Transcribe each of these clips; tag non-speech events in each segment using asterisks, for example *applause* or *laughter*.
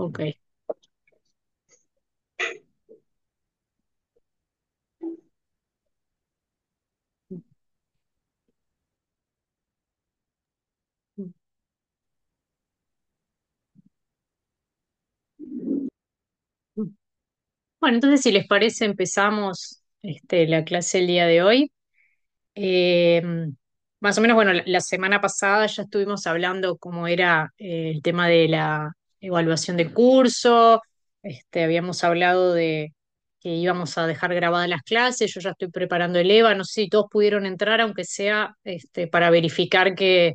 Okay. Bueno, entonces si les parece empezamos este, la clase el día de hoy. Eh, más o menos, bueno, la, semana pasada ya estuvimos hablando cómo era eh, el tema de la evaluación de curso, este, habíamos hablado de que íbamos a dejar grabadas las clases, yo ya estoy preparando el EVA, no sé si todos pudieron entrar, aunque sea este, para verificar que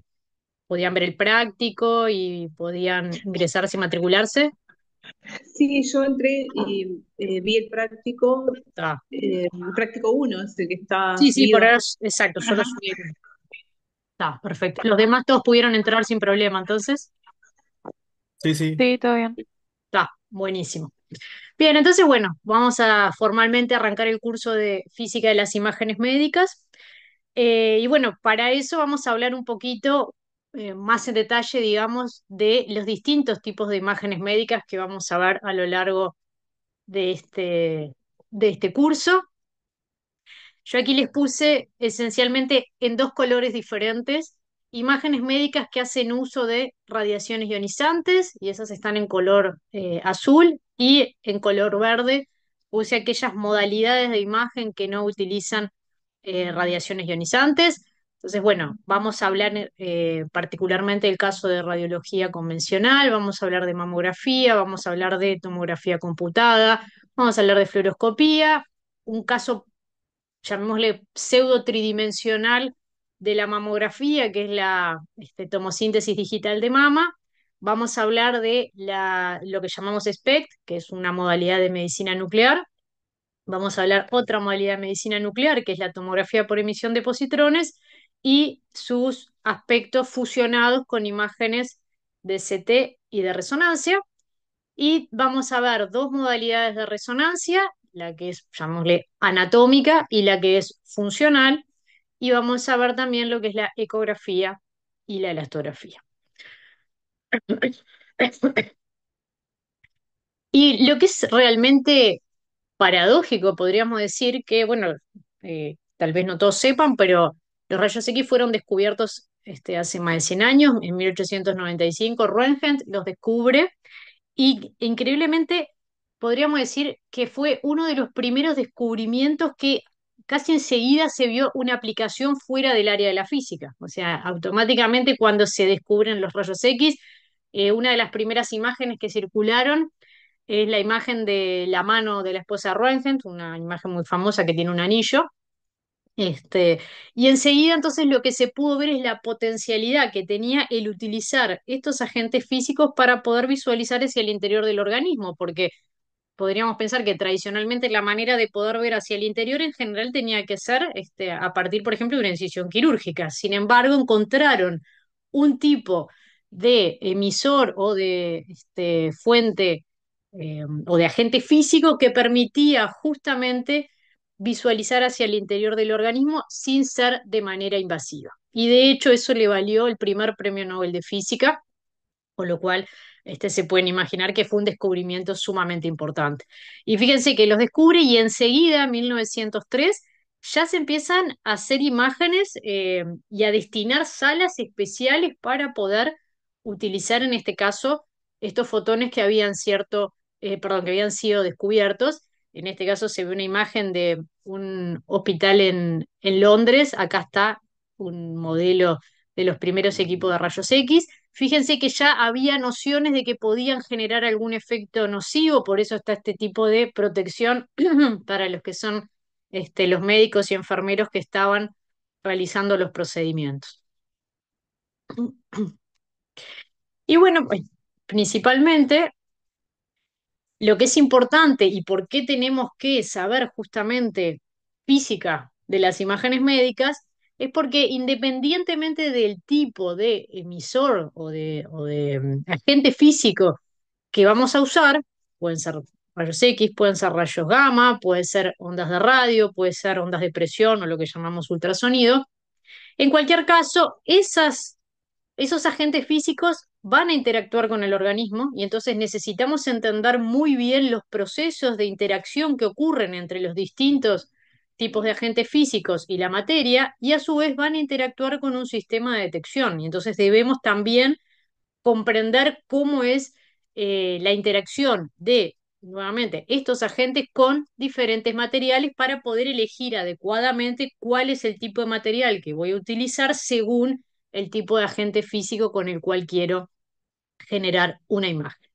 podían ver el práctico y podían ingresarse y matricularse. Sí, yo entré y eh, vi el práctico, ah. eh, el práctico 1, ese que está... Sí, sí, por ahora, exacto, yo Está, perfecto. Los demás todos pudieron entrar sin problema, entonces. Sí, sí. Sí, todo bien. Está, buenísimo. Bien, entonces, bueno, vamos a formalmente arrancar el curso de Física de las Imágenes Médicas. Eh, y bueno, para eso vamos a hablar un poquito eh, más en detalle, digamos, de los distintos tipos de imágenes médicas que vamos a ver a lo largo de este, de este curso. Yo aquí les puse esencialmente en dos colores diferentes imágenes médicas que hacen uso de radiaciones ionizantes y esas están en color eh, azul y en color verde, sea, aquellas modalidades de imagen que no utilizan eh, radiaciones ionizantes. Entonces, bueno, vamos a hablar eh, particularmente del caso de radiología convencional, vamos a hablar de mamografía, vamos a hablar de tomografía computada, vamos a hablar de fluoroscopía, un caso, llamémosle pseudo tridimensional de la mamografía, que es la este, tomosíntesis digital de mama, vamos a hablar de lo que llamamos SPECT, que es una modalidad de medicina nuclear. Vamos a hablar otra modalidad de medicina nuclear, que es la tomografía por emisión de positrones y sus aspectos fusionados con imágenes de CT y de resonancia. Y vamos a ver dos modalidades de resonancia, la que es, llamémosle, anatómica y la que es funcional y vamos a ver también lo que es la ecografía y la elastografía. Y lo que es realmente paradójico, podríamos decir que, bueno, eh, tal vez no todos sepan, pero los rayos X fueron descubiertos este, hace más de 100 años, en 1895, Röntgen los descubre y increíblemente podríamos decir que fue uno de los primeros descubrimientos que casi enseguida se vio una aplicación fuera del área de la física. O sea, automáticamente cuando se descubren los rayos X, eh, una de las primeras imágenes que circularon es la imagen de la mano de la esposa Roentgen, una imagen muy famosa que tiene un anillo. Este, y enseguida entonces lo que se pudo ver es la potencialidad que tenía el utilizar estos agentes físicos para poder visualizar hacia el interior del organismo, porque podríamos pensar que tradicionalmente la manera de poder ver hacia el interior en general tenía que ser este, a partir, por ejemplo, de una incisión quirúrgica. Sin embargo, encontraron un tipo de emisor o de este, fuente eh, o de agente físico que permitía justamente visualizar hacia el interior del organismo sin ser de manera invasiva. Y de hecho eso le valió el primer premio Nobel de Física, con lo cual este, se pueden imaginar que fue un descubrimiento sumamente importante. Y fíjense que los descubre y enseguida, en 1903, ya se empiezan a hacer imágenes eh, y a destinar salas especiales para poder utilizar en este caso estos fotones que habían cierto, eh, perdón, que habían sido descubiertos. En este caso se ve una imagen de un hospital en Londres. Acá está un modelo de los primeros equipos de rayos X. Fíjense que ya había nociones de que podían generar algún efecto nocivo, por eso está este tipo de protección *clears throat* para los que son este, los médicos y enfermeros que estaban realizando los procedimientos. *clears throat* Y bueno, pues, principalmente lo que es importante y por qué tenemos que saber justamente física de las imágenes médicas es porque independientemente del tipo de emisor o de, mm, agente físico que vamos a usar, pueden ser rayos X, pueden ser rayos gamma, pueden ser ondas de radio, pueden ser ondas de presión o lo que llamamos ultrasonido. En cualquier caso, esos agentes físicos van a interactuar con el organismo y entonces necesitamos entender muy bien los procesos de interacción que ocurren entre los distintos tipos de agentes físicos y la materia, y a su vez van a interactuar con un sistema de detección. Y entonces debemos también comprender cómo es eh, la interacción de, nuevamente, estos agentes con diferentes materiales para poder elegir adecuadamente cuál es el tipo de material que voy a utilizar según el tipo de agente físico con el cual quiero generar una imagen.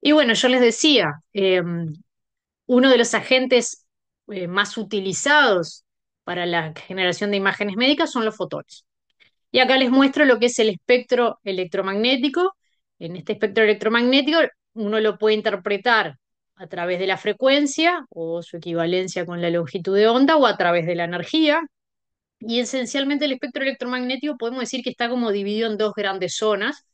Y bueno, yo les decía, em, uno de los agentes eh, más utilizados para la generación de imágenes médicas son los fotones. Y acá les muestro lo que es el espectro electromagnético. En este espectro electromagnético uno lo puede interpretar a través de la frecuencia o su equivalencia con la longitud de onda o a través de la energía. Y esencialmente el espectro electromagnético podemos decir que está como dividido en dos grandes zonas,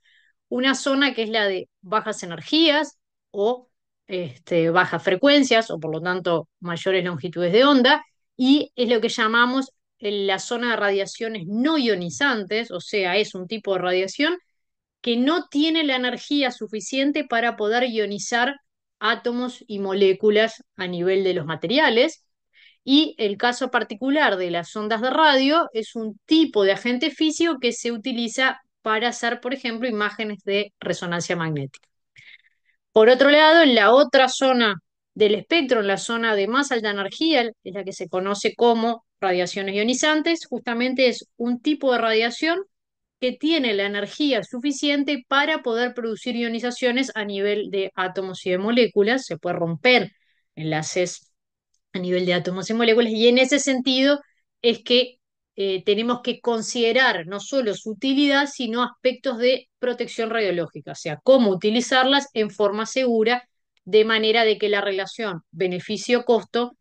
una zona que es la de bajas energías o este, bajas frecuencias o por lo tanto mayores longitudes de onda y es lo que llamamos eh, la zona de radiaciones no ionizantes, o sea, es un tipo de radiación que no tiene la energía suficiente para poder ionizar átomos y moléculas a nivel de los materiales. Y el caso particular de las ondas de radio es un tipo de agente físico que se utiliza para hacer, por ejemplo, imágenes de resonancia magnética. Por otro lado, en la otra zona del espectro, en la zona de más alta energía, es la que se conoce como radiaciones ionizantes, justamente es un tipo de radiación que tiene la energía suficiente para poder producir ionizaciones a nivel de átomos y de moléculas, se puede romper enlaces a nivel de átomos y moléculas, y en ese sentido es que eh, tenemos que considerar no solo su utilidad, sino aspectos de protección radiológica, o sea, cómo utilizarlas en forma segura, de manera de que la relación beneficio-costo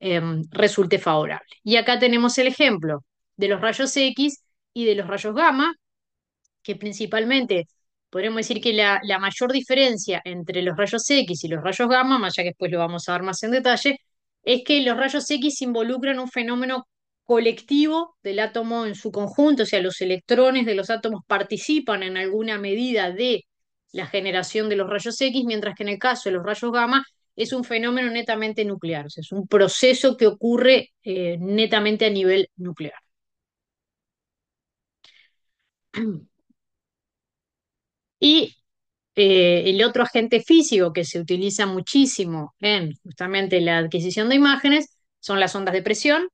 em, resulte favorable. Y acá tenemos el ejemplo de los rayos X y de los rayos gamma, que principalmente podemos decir que la, mayor diferencia entre los rayos X y los rayos gamma, más ya que después lo vamos a ver más en detalle, es que los rayos X involucran un fenómeno colectivo del átomo en su conjunto, o sea, los electrones de los átomos participan en alguna medida de la generación de los rayos X, mientras que en el caso de los rayos gamma es un fenómeno netamente nuclear, o sea, es un proceso que ocurre eh, netamente a nivel nuclear. *clears throat* Y eh, el otro agente físico que se utiliza muchísimo en justamente la adquisición de imágenes son las ondas de presión,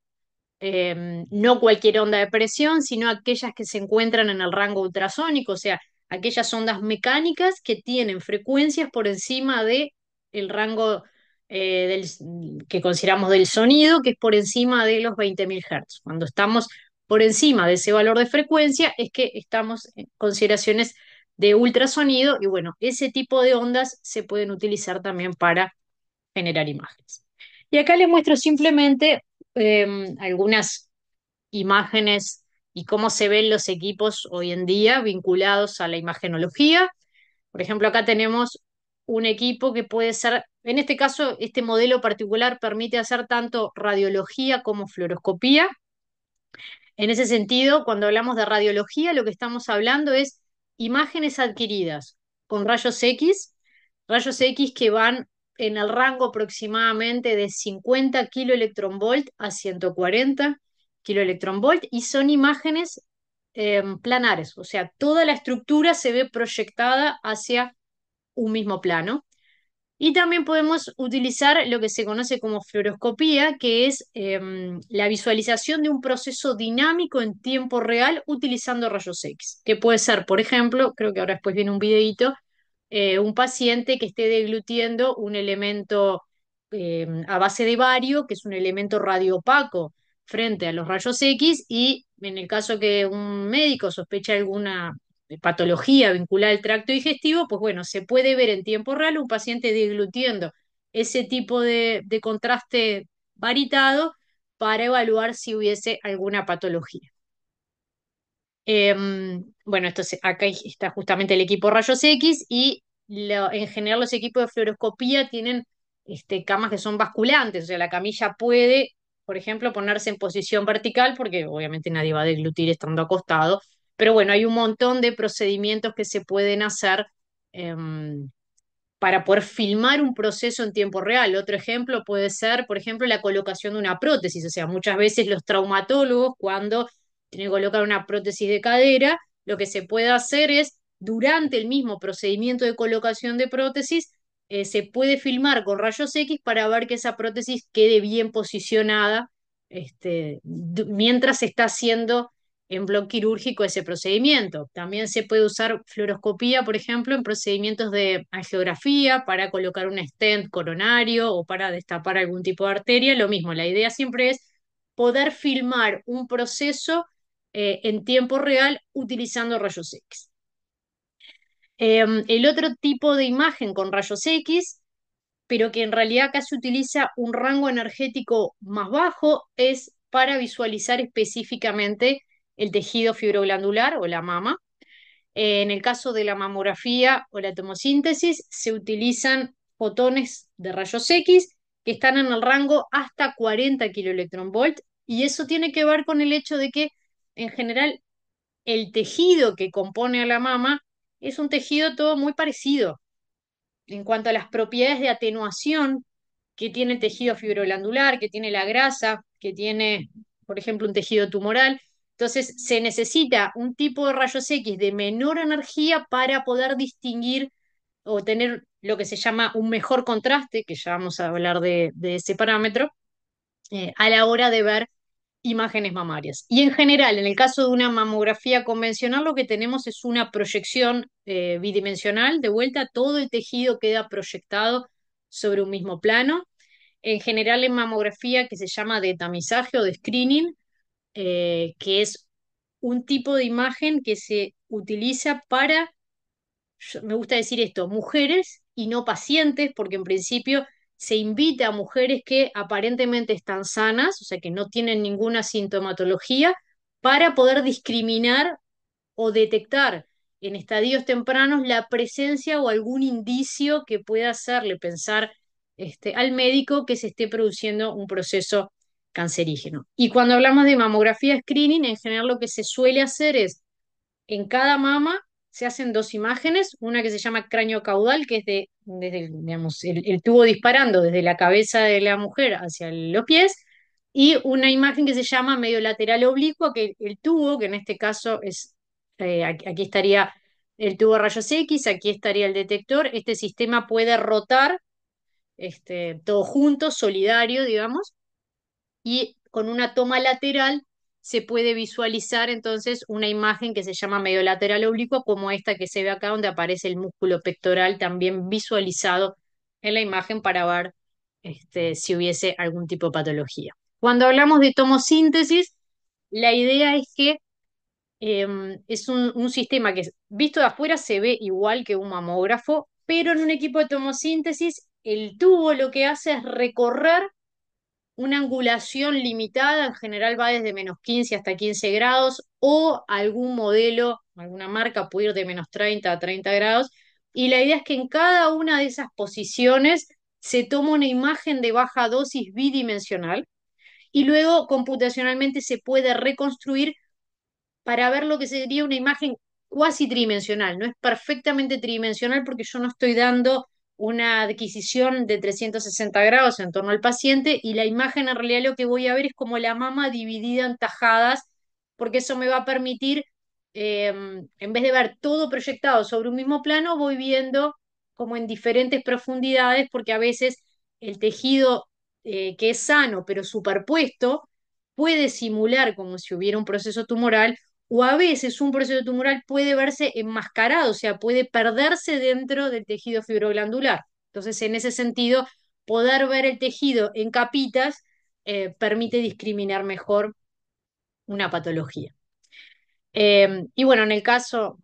Em, no cualquier onda de presión, sino aquellas que se encuentran en el rango ultrasónico, o sea, aquellas ondas mecánicas que tienen frecuencias por encima de el rango eh, del, que consideramos del sonido, que es por encima de los 20.000 Hz. Cuando estamos por encima de ese valor de frecuencia, es que estamos en consideraciones de ultrasonido y bueno, ese tipo de ondas se pueden utilizar también para generar imágenes. Y acá les muestro simplemente Em, algunas imágenes y cómo se ven los equipos hoy en día vinculados a la imagenología. Por ejemplo, acá tenemos un equipo que puede ser, en este caso, este modelo particular permite hacer tanto radiología como fluoroscopía. En ese sentido, cuando hablamos de radiología, lo que estamos hablando es imágenes adquiridas con rayos X, rayos X que van en el rango aproximadamente de 50 kiloelectronvolt a 140 kiloelectronvolt y son imágenes em, planares, o sea, toda la estructura se ve proyectada hacia un mismo plano. Y también podemos utilizar lo que se conoce como fluoroscopía, que es em, la visualización de un proceso dinámico en tiempo real utilizando rayos X, que puede ser, por ejemplo, creo que ahora después viene un videito, eh, un paciente que esté deglutiendo un elemento eh, a base de bario, que es un elemento radiopaco frente a los rayos X, y en el caso que un médico sospeche alguna patología vinculada al tracto digestivo, pues bueno, se puede ver en tiempo real un paciente deglutiendo ese tipo de, de contraste varitado para evaluar si hubiese alguna patología. Em, bueno, acá está justamente el equipo rayos X y en general los equipos de fluoroscopía tienen este, camas que son basculantes, o sea, la camilla puede, por ejemplo, ponerse en posición vertical porque obviamente nadie va a deglutir estando acostado, pero bueno, hay un montón de procedimientos que se pueden hacer em, para poder filmar un proceso en tiempo real. Otro ejemplo puede ser, por ejemplo, la colocación de una prótesis, o sea, muchas veces los traumatólogos cuando tiene colocar una prótesis de cadera, lo que se puede hacer es, durante el mismo procedimiento de colocación de prótesis, eh, se puede filmar con rayos X para ver que esa prótesis quede bien posicionada este, mientras se está haciendo en bloque quirúrgico ese procedimiento. También se puede usar fluoroscopía, por ejemplo, en procedimientos de angiografía para colocar un stent coronario o para destapar algún tipo de arteria. Lo mismo, la idea siempre es poder filmar un proceso eh, en tiempo real utilizando rayos X. Em, el otro tipo de imagen con rayos X, pero que en realidad casi utiliza un rango energético más bajo, es para visualizar específicamente el tejido fibroglandular o la mama. Eh, en el caso de la mamografía o la tomosíntesis, se utilizan fotones de rayos X que están en el rango hasta 40 volt, y eso tiene que ver con el hecho de que en general el tejido que compone a la mama es un tejido todo muy parecido en cuanto a las propiedades de atenuación que tiene el tejido fibroglandular, que tiene la grasa, que tiene, por ejemplo, un tejido tumoral. Entonces, se necesita un tipo de rayos X de menor energía para poder distinguir o tener lo que se llama un mejor contraste, que ya vamos a hablar de, ese parámetro, eh, a la hora de ver imágenes mamarias. Y en general, en el caso de una mamografía convencional, lo que tenemos es una proyección eh, bidimensional, de vuelta todo el tejido queda proyectado sobre un mismo plano. En general, en mamografía que se llama de tamizaje o de screening, eh, que es un tipo de imagen que se utiliza para, me gusta decir esto, mujeres y no pacientes, porque en principio se invite a mujeres que aparentemente están sanas, o sea, que no tienen ninguna sintomatología, para poder discriminar o detectar en estadios tempranos la presencia o algún indicio que pueda hacerle pensar este, al médico que se esté produciendo un proceso cancerígeno. Y cuando hablamos de mamografía screening, en general lo que se suele hacer es en cada mama se hacen dos imágenes, una que se llama cráneo caudal, que es de, el, tubo disparando desde la cabeza de la mujer hacia los pies, y una imagen que se llama medio lateral oblicuo, que el, tubo, que en este caso es, eh, aquí, estaría el tubo rayos X, aquí estaría el detector, este sistema puede rotar este, todo junto, solidario, digamos, y con una toma lateral se puede visualizar entonces una imagen que se llama medio lateral oblicuo como esta que se ve acá, donde aparece el músculo pectoral también visualizado en la imagen para ver este, si hubiese algún tipo de patología. Cuando hablamos de tomosíntesis, la idea es que em, es un, un, sistema que visto de afuera se ve igual que un mamógrafo, pero en un equipo de tomosíntesis el tubo lo que hace es recorrer una angulación limitada, en general va desde menos 15 hasta 15 grados, o algún modelo, alguna marca puede ir de menos 30 a 30 grados. Y la idea es que en cada una de esas posiciones se toma una imagen de baja dosis bidimensional y luego computacionalmente se puede reconstruir para ver lo que sería una imagen cuasi tridimensional. No es perfectamente tridimensional porque yo no estoy dando una adquisición de 360 grados en torno al paciente y la imagen en realidad lo que voy a ver es como la mama dividida en tajadas, porque eso me va a permitir, em, en vez de ver todo proyectado sobre un mismo plano, voy viendo como en diferentes profundidades, porque a veces el tejido eh, que es sano pero superpuesto puede simular como si hubiera un proceso tumoral o a veces un proceso tumoral puede verse enmascarado, o sea, puede perderse dentro del tejido fibroglandular. Entonces, en ese sentido, poder ver el tejido en capitas eh, permite discriminar mejor una patología. Em, y bueno, en el caso,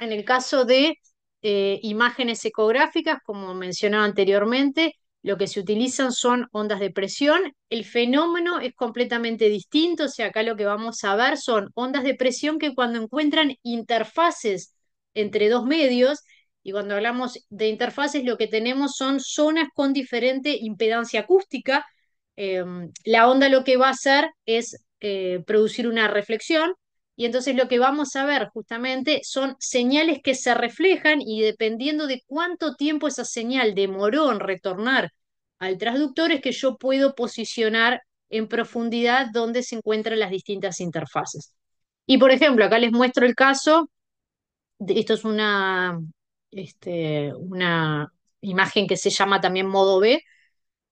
en el caso de eh, imágenes ecográficas, como mencionaba anteriormente, lo que se utilizan son ondas de presión. El fenómeno es completamente distinto, o sea, acá lo que vamos a ver son ondas de presión que cuando encuentran interfaces entre dos medios, y cuando hablamos de interfaces, lo que tenemos son zonas con diferente impedancia acústica. Em, la onda lo que va a hacer es eh, producir una reflexión, y entonces lo que vamos a ver justamente son señales que se reflejan y dependiendo de cuánto tiempo esa señal demoró en retornar al transductor es que yo puedo posicionar en profundidad dónde se encuentran las distintas interfaces. Y por ejemplo, acá les muestro el caso, esto es este, una, imagen que se llama también modo B,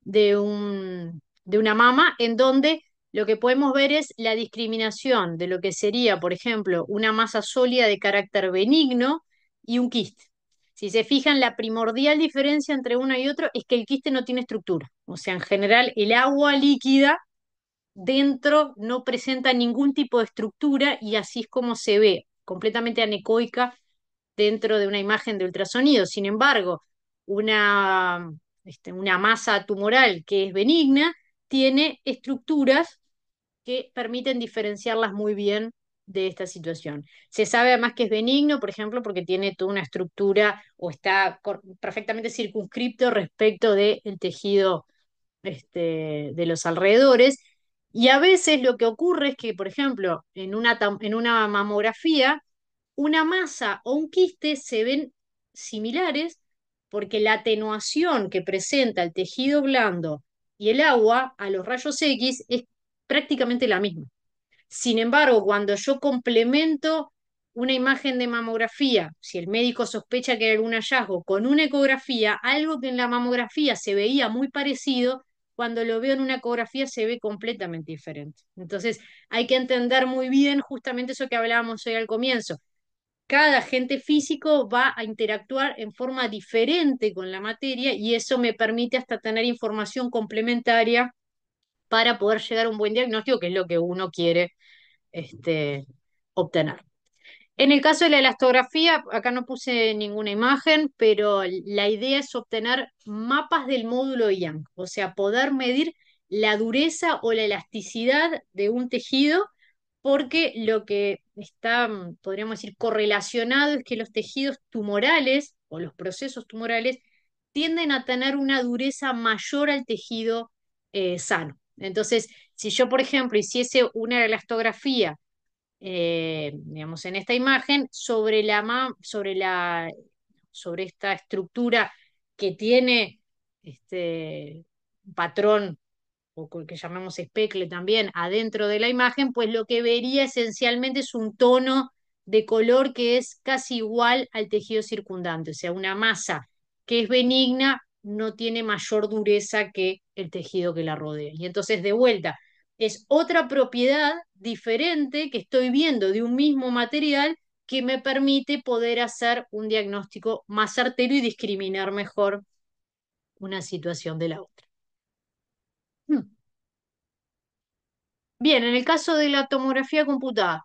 de, de una mama, en donde lo que podemos ver es la discriminación de lo que sería, por ejemplo, una masa sólida de carácter benigno y un quiste. Si se fijan, la primordial diferencia entre una y otra es que el quiste no tiene estructura. O sea, en general, el agua líquida dentro no presenta ningún tipo de estructura y así es como se ve, completamente anecoica dentro de una imagen de ultrasonido. Sin embargo, una, este, una masa tumoral que es benigna tiene estructuras que permiten diferenciarlas muy bien de esta situación. Se sabe además que es benigno, por ejemplo, porque tiene toda una estructura o está perfectamente circunscripto respecto del el tejido este, de los alrededores. Y a veces lo que ocurre es que, por ejemplo, en una, en una mamografía, una masa o un quiste se ven similares porque la atenuación que presenta el tejido blando y el agua a los rayos X es prácticamente la misma. Sin embargo, cuando yo complemento una imagen de mamografía, si el médico sospecha que hay algún hallazgo, con una ecografía, algo que en la mamografía se veía muy parecido, cuando lo veo en una ecografía se ve completamente diferente. Entonces, hay que entender muy bien justamente eso que hablábamos hoy al comienzo. Cada agente físico va a interactuar en forma diferente con la materia y eso me permite hasta tener información complementaria para poder llegar a un buen diagnóstico, que es lo que uno quiere este, obtener. En el caso de la elastografía, acá no puse ninguna imagen, pero la idea es obtener mapas del módulo Young, o sea, poder medir la dureza o la elasticidad de un tejido, porque lo que está, podríamos decir, correlacionado es que los tejidos tumorales o los procesos tumorales tienden a tener una dureza mayor al tejido eh, sano. Entonces, si yo, por ejemplo, hiciese una elastografía, eh, digamos, en esta imagen, sobre la, sobre la, sobre esta estructura que tiene este patrón o que llamamos especle también, adentro de la imagen, pues lo que vería esencialmente es un tono de color que es casi igual al tejido circundante, o sea, una masa que es benigna, no tiene mayor dureza que el tejido que la rodea. Y entonces, de vuelta, es otra propiedad diferente que estoy viendo de un mismo material que me permite poder hacer un diagnóstico más certero y discriminar mejor una situación de la otra. Hmm. Bien, en el caso de la tomografía computada.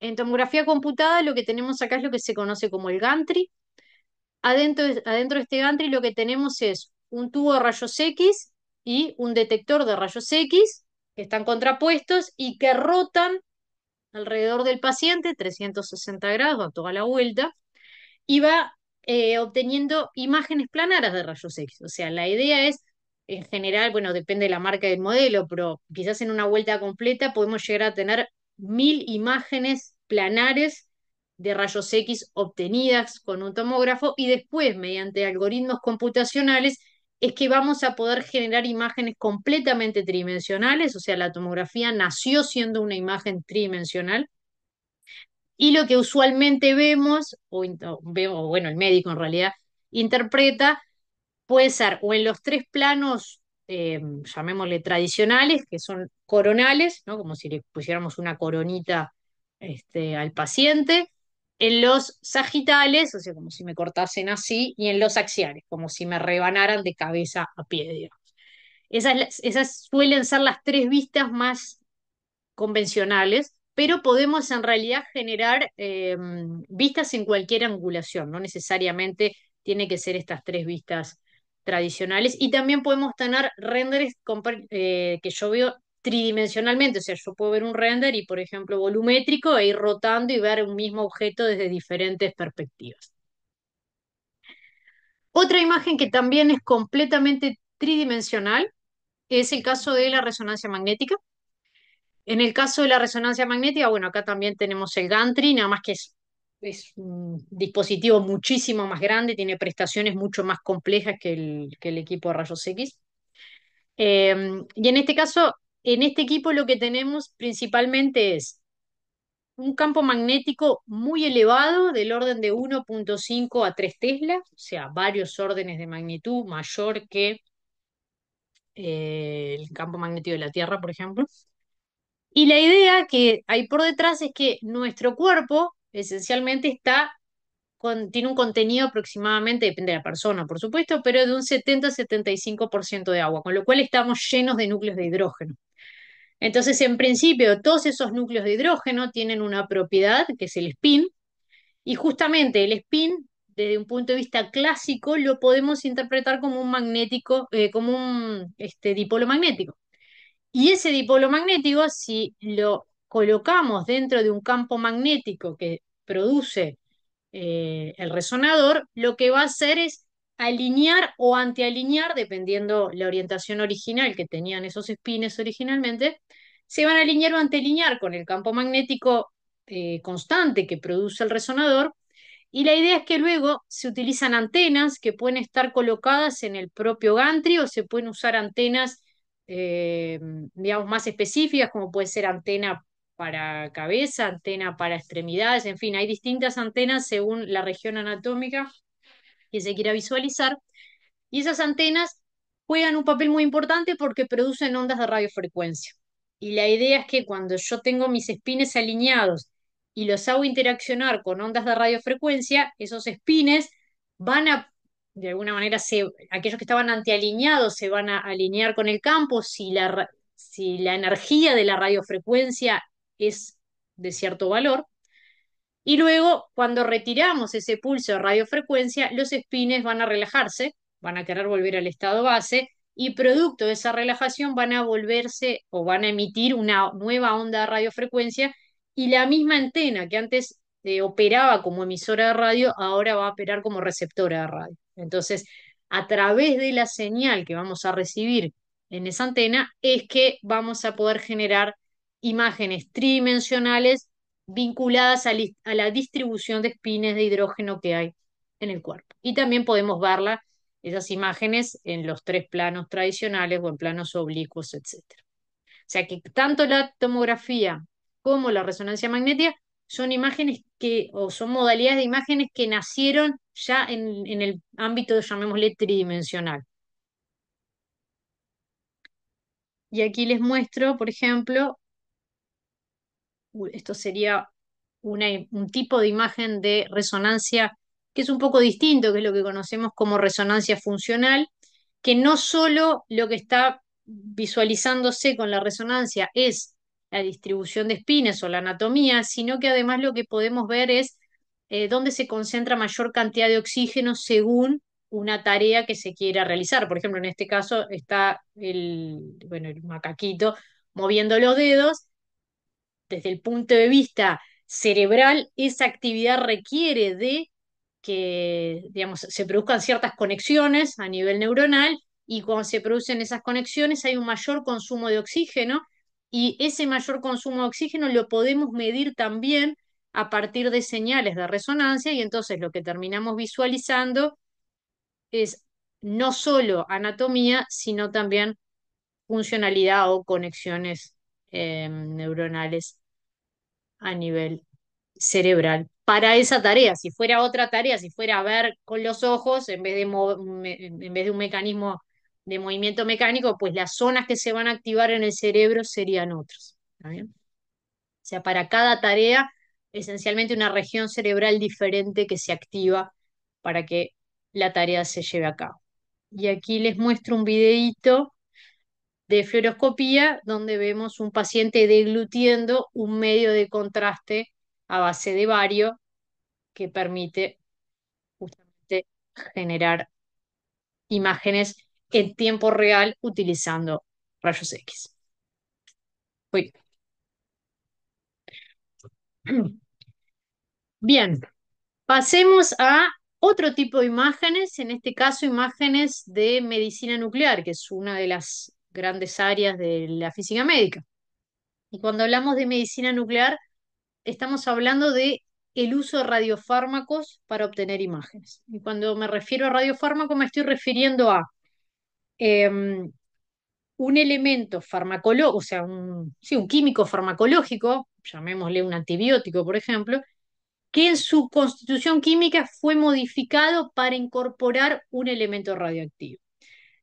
En tomografía computada lo que tenemos acá es lo que se conoce como el gantry, Adentro, de este gantry lo que tenemos es un tubo de rayos X y un detector de rayos X que están contrapuestos y que rotan alrededor del paciente, 360 grados, toda la vuelta, y va eh, obteniendo imágenes planaras de rayos X. O sea, la idea es, en general, bueno, depende de la marca del modelo, pero quizás en una vuelta completa podemos llegar a tener mil imágenes planares de rayos X obtenidas con un tomógrafo y después, mediante algoritmos computacionales, es que vamos a poder generar imágenes completamente tridimensionales, o sea, la tomografía nació siendo una imagen tridimensional. Y lo que usualmente vemos, o, bueno, el médico en realidad interpreta, puede ser o en los tres planos, em, llamémosle tradicionales, que son coronales, ¿no? como si le pusiéramos una coronita este, al paciente, en los sagitales, o sea, como si me cortasen así, y en los axiales, como si me rebanaran de cabeza a pie, digamos. Esas, esas suelen ser las tres vistas más convencionales, pero podemos en realidad generar em, vistas en cualquier angulación, no necesariamente tiene que ser estas tres vistas tradicionales. Y también podemos tener renders eh, que yo veo tridimensionalmente, o sea, yo puedo ver un render y, por ejemplo, volumétrico e ir rotando y ver un mismo objeto desde diferentes perspectivas. Otra imagen que también es completamente tridimensional es el caso de la resonancia magnética. En el caso de la resonancia magnética, bueno, acá también tenemos el gantry, nada más que es, un dispositivo muchísimo más grande, tiene prestaciones mucho más complejas que el, equipo de rayos X. Em, y en este caso, en este equipo lo que tenemos principalmente es un campo magnético muy elevado, del orden de 1.5 a 3 Tesla, o sea, varios órdenes de magnitud mayor que eh, el campo magnético de la Tierra, por ejemplo. Y la idea que hay por detrás es que nuestro cuerpo esencialmente está tiene un contenido aproximadamente, depende de la persona, por supuesto, pero de un 70-75% de agua, con lo cual estamos llenos de núcleos de hidrógeno. Entonces, en principio, todos esos núcleos de hidrógeno tienen una propiedad, que es el spin, y justamente el spin, desde un punto de vista clásico, lo podemos interpretar como un magnético, eh, como un este, dipolo magnético. Y ese dipolo magnético, si lo colocamos dentro de un campo magnético que produce eh, el resonador, lo que va a hacer es alinear o antialinear, dependiendo la orientación original que tenían esos espines originalmente, se van a alinear o antialinear con el campo magnético eh, constante que produce el resonador. Y la idea es que luego se utilizan antenas que pueden estar colocadas en el propio gantry o se pueden usar antenas, eh, digamos, más específicas, como puede ser antena para cabeza, antena para extremidades, en fin, hay distintas antenas según la región anatómica que se quiera visualizar. Y esas antenas juegan un papel muy importante porque producen ondas de radiofrecuencia. Y la idea es que cuando yo tengo mis espines alineados y los hago interaccionar con ondas de radiofrecuencia, esos espines van a, de alguna manera, se, aquellos que estaban antialineados se van a alinear con el campo. Si la, si la energía de la radiofrecuencia es de cierto valor. Y luego, cuando retiramos ese pulso de radiofrecuencia, los espines van a relajarse, van a querer volver al estado base y producto de esa relajación van a volverse o van a emitir una nueva onda de radiofrecuencia y la misma antena que antes eh, operaba como emisora de radio, ahora va a operar como receptora de radio. Entonces, a través de la señal que vamos a recibir en esa antena es que vamos a poder generar imágenes tridimensionales vinculadas a, la distribución de espines de hidrógeno que hay en el cuerpo. Y también podemos verla, esas imágenes, en los tres planos tradicionales o en planos oblicuos, etc. O sea que tanto la tomografía como la resonancia magnética son imágenes que, o son modalidades de imágenes que nacieron ya en, en el ámbito, llamémosle, tridimensional. Y aquí les muestro, por ejemplo, esto sería un tipo de imagen de resonancia que es un poco distinto, que es lo que conocemos como resonancia funcional, que no solo lo que está visualizándose con la resonancia es la distribución de espinas o la anatomía, sino que además lo que podemos ver es eh, dónde se concentra mayor cantidad de oxígeno según una tarea que se quiera realizar. Por ejemplo, en este caso está el, bueno, el macaquito moviendo los dedos desde el punto de vista cerebral, esa actividad requiere de que, digamos, se produzcan ciertas conexiones a nivel neuronal y cuando se producen esas conexiones hay un mayor consumo de oxígeno y ese mayor consumo de oxígeno lo podemos medir también a partir de señales de resonancia y entonces lo que terminamos visualizando es no solo anatomía, sino también funcionalidad o conexiones eh, neuronales a nivel cerebral para esa tarea. Si fuera otra tarea, si fuera a ver con los ojos, en vez de, en vez de un mecanismo de movimiento mecánico, pues las zonas que se van a activar en el cerebro serían otras. O sea, para cada tarea, esencialmente una región cerebral diferente que se activa para que la tarea se lleve a cabo. Y aquí les muestro un videito de fluoroscopía, donde vemos un paciente deglutiendo un medio de contraste a base de vario que permite justamente generar imágenes en tiempo real utilizando rayos X. *clears throat* Bien, pasemos a otro tipo de imágenes, en este caso imágenes de medicina nuclear, que es una de las grandes áreas de la física médica. Y cuando hablamos de medicina nuclear, estamos hablando de el uso de radiofármacos para obtener imágenes. Y cuando me refiero a radiofármaco me estoy refiriendo a em, un elemento farmacológico, o sea, un, un químico farmacológico, llamémosle un antibiótico, por ejemplo, que en su constitución química fue modificado para incorporar un elemento radioactivo.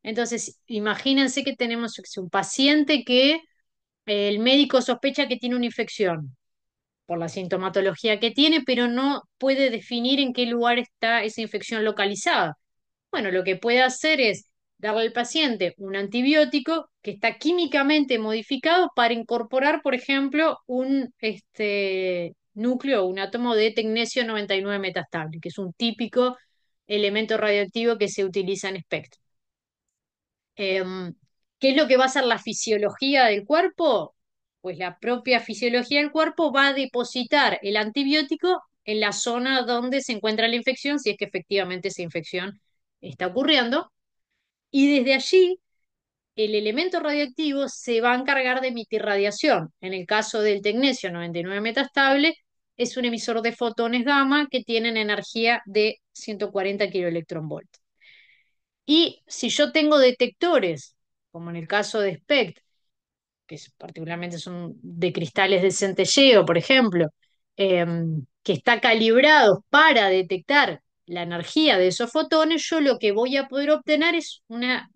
Entonces, imagínense que tenemos un paciente que eh, el médico sospecha que tiene una infección por la sintomatología que tiene, pero no puede definir en qué lugar está esa infección localizada. Bueno, lo que puede hacer es darle al paciente un antibiótico que está químicamente modificado para incorporar, por ejemplo, un este, núcleo un átomo de tecnesio 99 metastable, que es un típico elemento radioactivo que se utiliza en espectro. Em, ¿Qué es lo que va a hacer la fisiología del cuerpo? Pues la propia fisiología del cuerpo va a depositar el antibiótico en la zona donde se encuentra la infección, si es que efectivamente esa infección está ocurriendo. Y desde allí, el elemento radioactivo se va a encargar de emitir radiación. En el caso del tecnesio 99 metastable, es un emisor de fotones gamma que tienen energía de 140 kiloelectronvolts. Y si yo tengo detectores, como en el caso de SPECT, que particularmente son de cristales de centelleo, por ejemplo, em, que está calibrado para detectar la energía de esos fotones, yo lo que voy a poder obtener es una,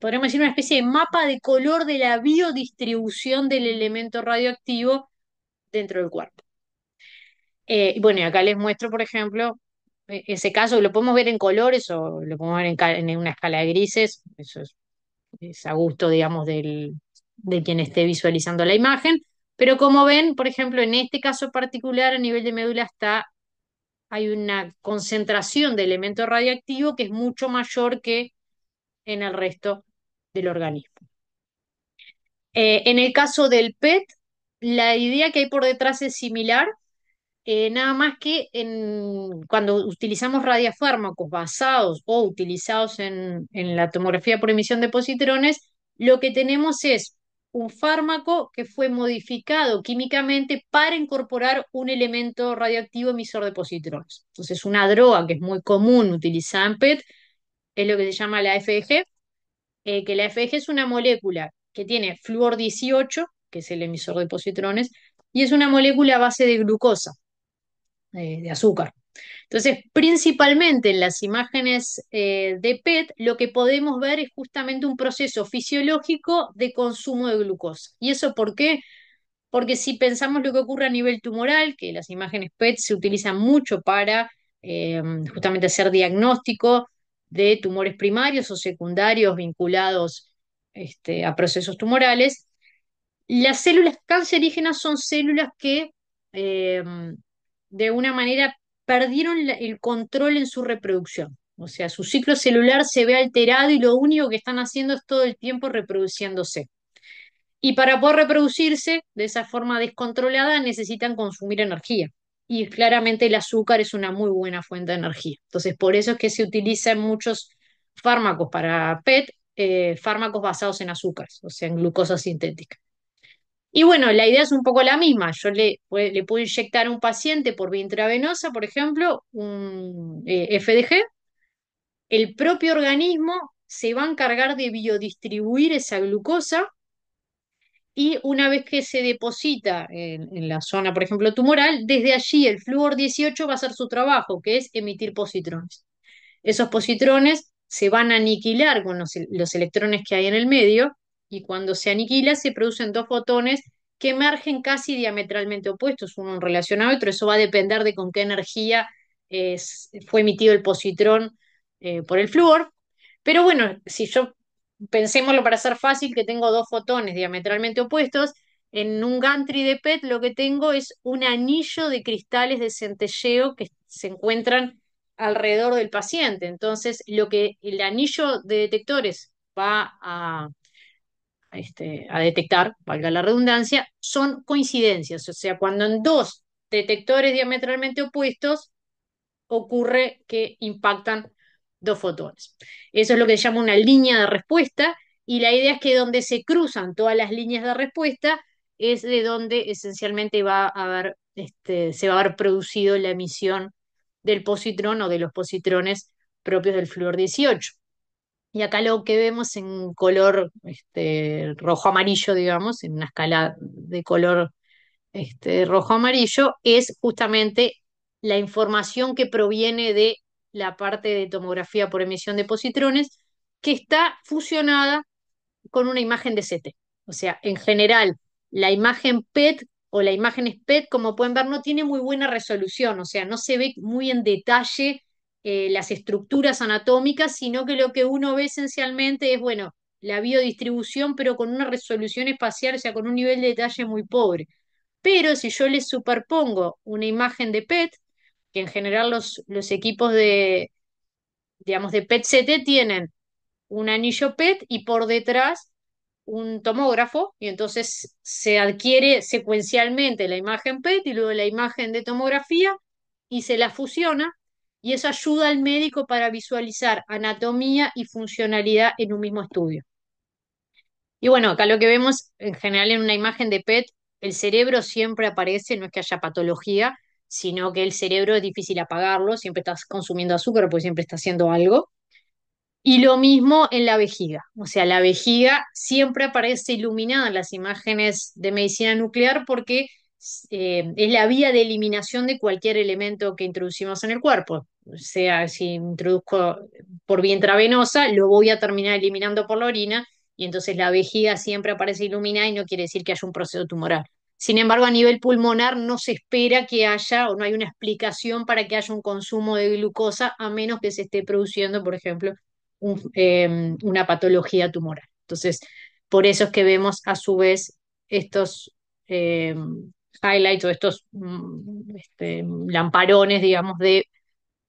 podríamos decir, una especie de mapa de color de la biodistribución del elemento radioactivo dentro del cuerpo. Eh, bueno, y acá les muestro, por ejemplo, eh, ese caso lo podemos ver en colores o lo podemos ver en, una escala de grises, eso es, a gusto, digamos, del, de quien esté visualizando la imagen. Pero como ven, por ejemplo, en este caso particular, a nivel de médula está, hay una concentración de elemento radiactivo que es mucho mayor que en el resto del organismo. Eh, en el caso del PET, la idea que hay por detrás es similar, eh, nada más que cuando utilizamos radiafármacos basados o utilizados en, la tomografía por emisión de positrones, lo que tenemos es un fármaco que fue modificado químicamente para incorporar un elemento radioactivo emisor de positrones. Entonces, una droga que es muy común utilizar en PET es lo que se llama la FG, eh, que la FG es una molécula que tiene flúor 18, que es el emisor de positrones, y es una molécula a base de glucosa. Eh, de azúcar. Entonces, principalmente en las imágenes eh, de PET, lo que podemos ver es justamente un proceso fisiológico de consumo de glucosa. ¿Y eso por qué? Porque si pensamos lo que ocurre a nivel tumoral, que las imágenes PET se utilizan mucho para eh, justamente hacer diagnóstico de tumores primarios o secundarios vinculados este, a procesos tumorales, las células cancerígenas son células que de una manera, perdieron el control en su reproducción. O sea, su ciclo celular se ve alterado y lo único que están haciendo es todo el tiempo reproduciéndose. Y para poder reproducirse de esa forma descontrolada necesitan consumir energía. Y claramente el azúcar es una muy buena fuente de energía. Entonces, por eso es que se utilizan muchos fármacos para PET, eh, fármacos basados en azúcares, o sea, en glucosa sintética. Y bueno, la idea es un poco la misma. Yo le, puedo inyectar a un paciente por vía intravenosa, por ejemplo, un eh, FDG. El propio organismo se va a encargar de biodistribuir esa glucosa y una vez que se deposita en, la zona, por ejemplo, tumoral, desde allí el flúor 18 va a hacer su trabajo, que es emitir positrones. Esos positrones se van a aniquilar con los electrones que hay en el medio y cuando se aniquila se producen dos fotones que emergen casi diametralmente opuestos, uno relacionado a otro. Eso va a depender de con qué energía eh, fue emitido el positrón eh, por el flúor. Pero bueno, si yo pensémoslo para ser fácil, que tengo dos fotones diametralmente opuestos, en un gantry de PET lo que tengo es un anillo de cristales de centelleo que se encuentran alrededor del paciente. Entonces, lo que el anillo de detectores va a este, a detectar, valga la redundancia, son coincidencias, o sea, cuando en dos detectores diametralmente opuestos ocurre que impactan dos fotones. Eso es lo que se llama una línea de respuesta y la idea es que donde se cruzan todas las líneas de respuesta es de donde esencialmente va a este, se va a haber producido la emisión del positrón o de los positrones propios del fluor 18. Y acá lo que vemos en color este, rojo-amarillo, digamos, en una escala de color este, rojo-amarillo, es justamente la información que proviene de la parte de tomografía por emisión de positrones, que está fusionada con una imagen de CT. O sea, en general, la imagen PET o la imagen SPET, como pueden ver, no tiene muy buena resolución, o sea, no se ve muy en detalle eh, las estructuras anatómicas, sino que lo que uno ve esencialmente es, bueno, la biodistribución, pero con una resolución espacial, o sea, con un nivel de detalle muy pobre. Pero si yo le superpongo una imagen de PET, que en general los, los equipos de, digamos, de PET-CT tienen un anillo PET y por detrás un tomógrafo, y entonces se adquiere secuencialmente la imagen PET y luego la imagen de tomografía y se la fusiona y eso ayuda al médico para visualizar anatomía y funcionalidad en un mismo estudio. Y bueno, acá lo que vemos en general en una imagen de PET, el cerebro siempre aparece, no es que haya patología, sino que el cerebro es difícil apagarlo, siempre estás consumiendo azúcar porque siempre está haciendo algo. Y lo mismo en la vejiga, o sea, la vejiga siempre aparece iluminada en las imágenes de medicina nuclear porque eh, es la vía de eliminación de cualquier elemento que introducimos en el cuerpo sea si introduzco por vía intravenosa, lo voy a terminar eliminando por la orina y entonces la vejiga siempre aparece iluminada y no quiere decir que haya un proceso tumoral. Sin embargo, a nivel pulmonar no se espera que haya o no hay una explicación para que haya un consumo de glucosa a menos que se esté produciendo, por ejemplo, em, una patología tumoral. Entonces, por eso es que vemos a su vez estos em, highlights o estos mm, este, lamparones, digamos, de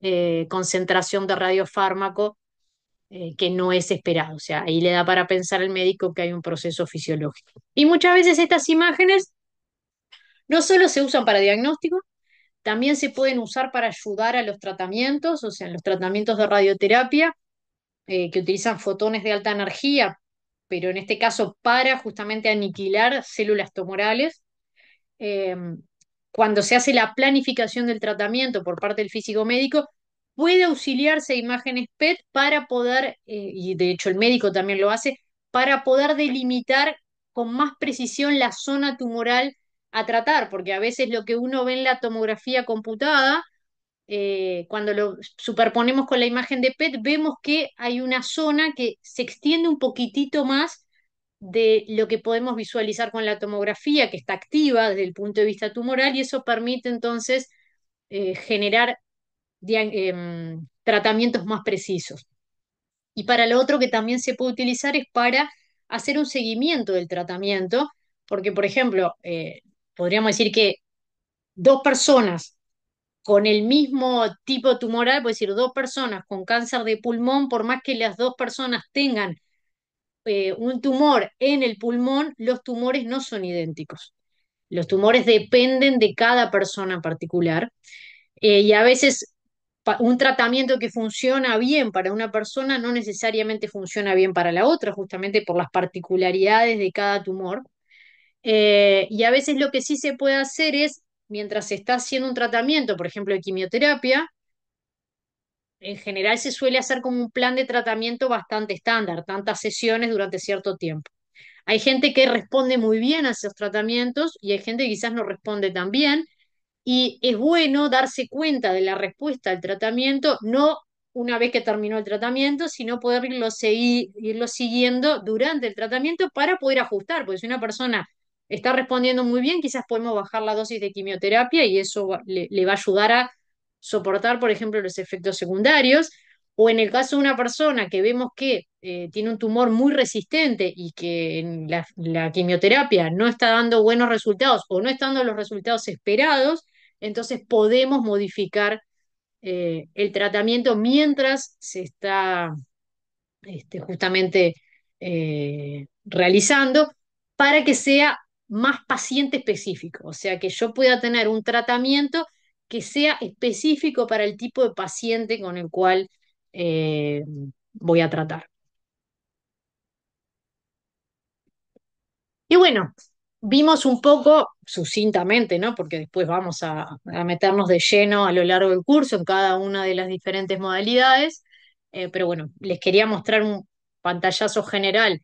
eh, concentración de radiofármaco eh, que no es esperado. O sea, ahí le da para pensar al médico que hay un proceso fisiológico. Y muchas veces estas imágenes no solo se usan para diagnóstico, también se pueden usar para ayudar a los tratamientos, o sea, en los tratamientos de radioterapia eh, que utilizan fotones de alta energía, pero en este caso para justamente aniquilar células tumorales. Em, cuando se hace la planificación del tratamiento por parte del físico médico, puede auxiliarse a imágenes PET para poder, eh, y de hecho el médico también lo hace, para poder delimitar con más precisión la zona tumoral a tratar, porque a veces lo que uno ve en la tomografía computada, eh, cuando lo superponemos con la imagen de PET, vemos que hay una zona que se extiende un poquitito más de lo que podemos visualizar con la tomografía, que está activa desde el punto de vista tumoral, y eso permite entonces eh, generar em, tratamientos más precisos. Y para lo otro que también se puede utilizar es para hacer un seguimiento del tratamiento, porque, por ejemplo, eh, podríamos decir que dos personas con el mismo tipo tumoral, puede decir, dos personas con cáncer de pulmón, por más que las dos personas tengan eh, un tumor en el pulmón, los tumores no son idénticos. Los tumores dependen de cada persona particular eh, y a veces un tratamiento que funciona bien para una persona no necesariamente funciona bien para la otra, justamente por las particularidades de cada tumor. Eh, y a veces lo que sí se puede hacer es, mientras se está haciendo un tratamiento, por ejemplo, de quimioterapia, en general se suele hacer como un plan de tratamiento bastante estándar, tantas sesiones durante cierto tiempo. Hay gente que responde muy bien a esos tratamientos y hay gente que quizás no responde tan bien. Y es bueno darse cuenta de la respuesta al tratamiento, no una vez que terminó el tratamiento, sino poder irlo, irlo siguiendo durante el tratamiento para poder ajustar, porque si una persona está respondiendo muy bien, quizás podemos bajar la dosis de quimioterapia y eso le va a ayudar a soportar, por ejemplo, los efectos secundarios, o en el caso de una persona que vemos que eh, tiene un tumor muy resistente y que en la, quimioterapia no está dando buenos resultados o no está dando los resultados esperados, entonces podemos modificar eh, el tratamiento mientras se está este, justamente eh, realizando para que sea más paciente específico, o sea, que yo pueda tener un tratamiento que sea específico para el tipo de paciente con el cual eh, voy a tratar. Y bueno, vimos un poco sucintamente, ¿no? Porque después vamos a, meternos de lleno a lo largo del curso en cada una de las diferentes modalidades, eh, pero bueno, les quería mostrar un pantallazo general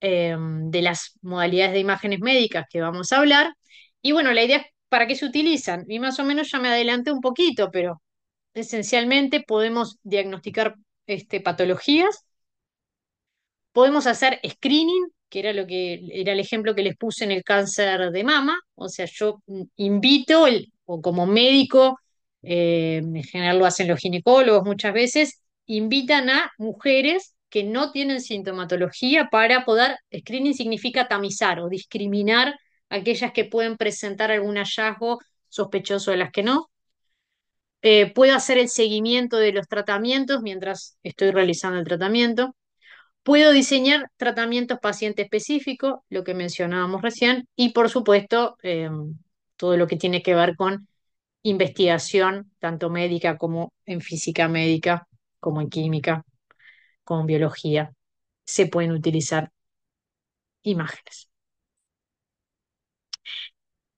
eh, de las modalidades de imágenes médicas que vamos a hablar. Y bueno, la idea es para qué se utilizan. Y más o menos ya me adelanté un poquito, pero esencialmente podemos diagnosticar este, patologías, podemos hacer screening, que era lo que era el ejemplo que les puse en el cáncer de mama. O sea, yo invito, o como médico, eh, en general lo hacen los ginecólogos muchas veces, invitan a mujeres que no tienen sintomatología para poder, screening significa tamizar o discriminar aquellas que pueden presentar algún hallazgo sospechoso de las que no. Eh, puedo hacer el seguimiento de los tratamientos mientras estoy realizando el tratamiento. Puedo diseñar tratamientos paciente específico, lo que mencionábamos recién, y por supuesto em, todo lo que tiene que ver con investigación, tanto médica como en física médica, como en química, como en biología. Se pueden utilizar imágenes.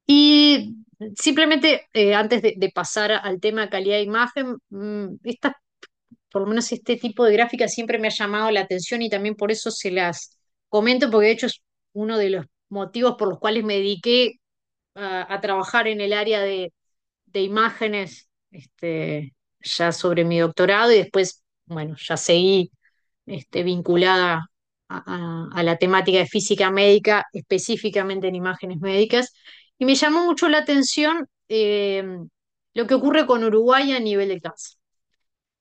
Y simplemente, eh, antes de, pasar al tema calidad de imagen, mm, esta, por lo menos este tipo de gráfica siempre me ha llamado la atención y también por eso se las comento, porque de hecho es uno de los motivos por los cuales me dediqué a, trabajar en el área de, de imágenes, este, ya sobre mi doctorado y después, bueno, ya seguí este, vinculada a la temática de física médica, específicamente en imágenes médicas. Y me llamó mucho la atención eh, lo que ocurre con Uruguay a nivel de cáncer.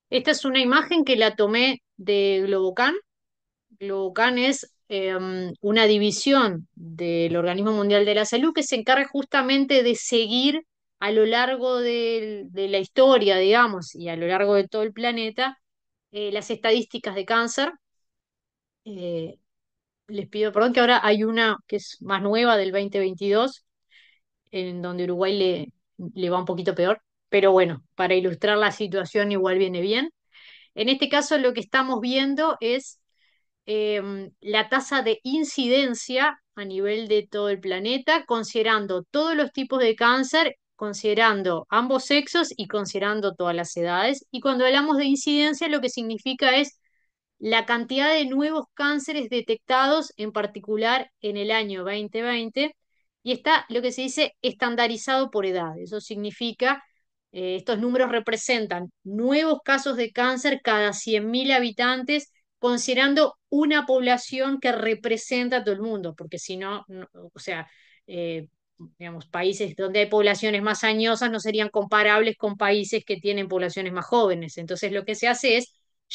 Esta es una imagen que la tomé de Globocan. Globocan es em, una división del Organismo Mundial de la Salud que se encarga justamente de seguir a lo largo de, la historia, digamos, y a lo largo de todo el planeta, eh, las estadísticas de cáncer. Eh, les pido perdón que ahora hay una que es más nueva del 2022, en donde Uruguay le, va un poquito peor, pero bueno, para ilustrar la situación igual viene bien. En este caso lo que estamos viendo es em, la tasa de incidencia a nivel de todo el planeta, considerando todos los tipos de cáncer, considerando ambos sexos y considerando todas las edades. Y cuando hablamos de incidencia, lo que significa es la cantidad de nuevos cánceres detectados, en particular en el año 2020, y está lo que se dice estandarizado por edad. Eso significa, eh, estos números representan nuevos casos de cáncer cada 100.000 habitantes, considerando una población que representa a todo el mundo, porque si no, o sea, eh, digamos, países donde hay poblaciones más añosas no serían comparables con países que tienen poblaciones más jóvenes. Entonces, lo que se hace es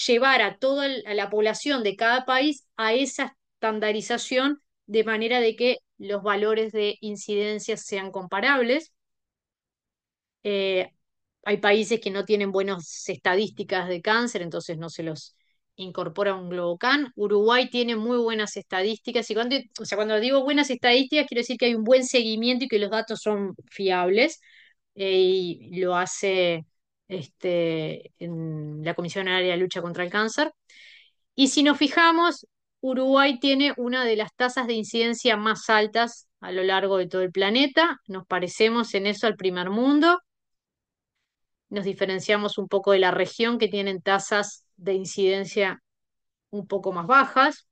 llevar a toda la población de cada país a esa estandarización de manera de que los valores de incidencia sean comparables. Eh, hay países que no tienen buenas estadísticas de cáncer, entonces no se los incorpora un Globocan. Uruguay tiene muy buenas estadísticas. Y cuando, o sea, cuando digo buenas estadísticas, quiero decir que hay un buen seguimiento y que los datos son fiables. Eh, y lo hace este, en la Comisión Área de Lucha contra el Cáncer. Y si nos fijamos, Uruguay tiene una de las tasas de incidencia más altas a lo largo de todo el planeta. Nos parecemos en eso al primer mundo. Nos diferenciamos un poco de la región que tienen tasas de incidencia un poco más bajas.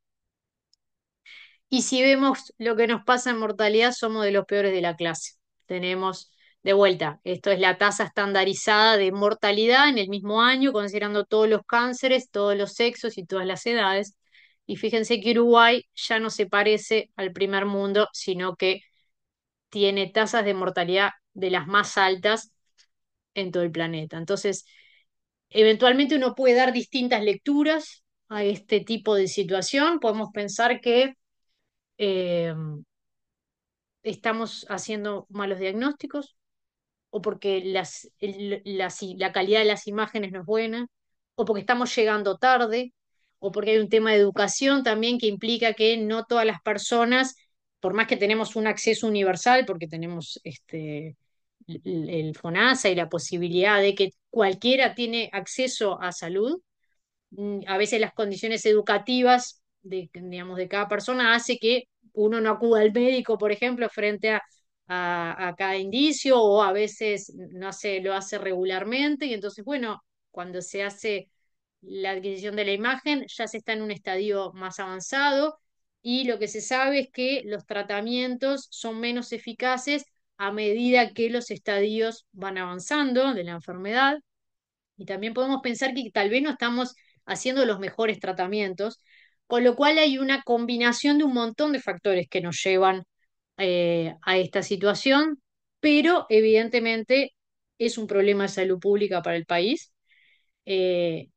Y si vemos lo que nos pasa en mortalidad, somos de los peores de la clase. Tenemos, de vuelta, esto es la tasa estandarizada de mortalidad en el mismo año, considerando todos los cánceres, todos los sexos y todas las edades. Y fíjense que Uruguay ya no se parece al primer mundo, sino que tiene tasas de mortalidad de las más altas en todo el planeta. Entonces, eventualmente uno puede dar distintas lecturas a este tipo de situación. Podemos pensar que eh, estamos haciendo malos diagnósticos o porque la calidad de las imágenes no es buena o porque estamos llegando tarde o porque hay un tema de educación también que implica que no todas las personas, por más que tenemos un acceso universal, porque tenemos este, el, FONASA y la posibilidad de que cualquiera tiene acceso a salud, mm, a veces las condiciones educativas de, digamos, de cada persona hace que uno no acuda al médico, por ejemplo, frente a, cada indicio o a veces no lo hace regularmente y entonces, bueno, cuando se hace la adquisición de la imagen ya se está en un estadio más avanzado y lo que se sabe es que los tratamientos son menos eficaces a medida que los estadios van avanzando de la enfermedad. Y también podemos pensar que tal vez no estamos haciendo los mejores tratamientos, con lo cual hay una combinación de un montón de factores que nos llevan eh, a esta situación, pero evidentemente es un problema de salud pública para el país. Eh,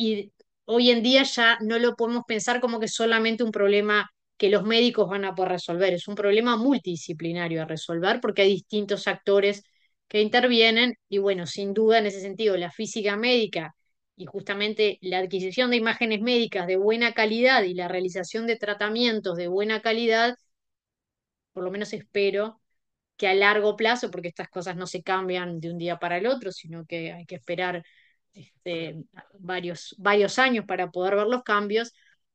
y hoy en día ya no lo podemos pensar como que solamente un problema que los médicos van a poder resolver, es un problema multidisciplinario a resolver porque hay distintos actores que intervienen y bueno, sin duda en ese sentido la física médica y justamente la adquisición de imágenes médicas de buena calidad y la realización de tratamientos de buena calidad, por lo menos espero que a largo plazo, porque estas cosas no se cambian de un día para el otro, sino que hay que esperar este, varios, varios años para poder ver los cambios.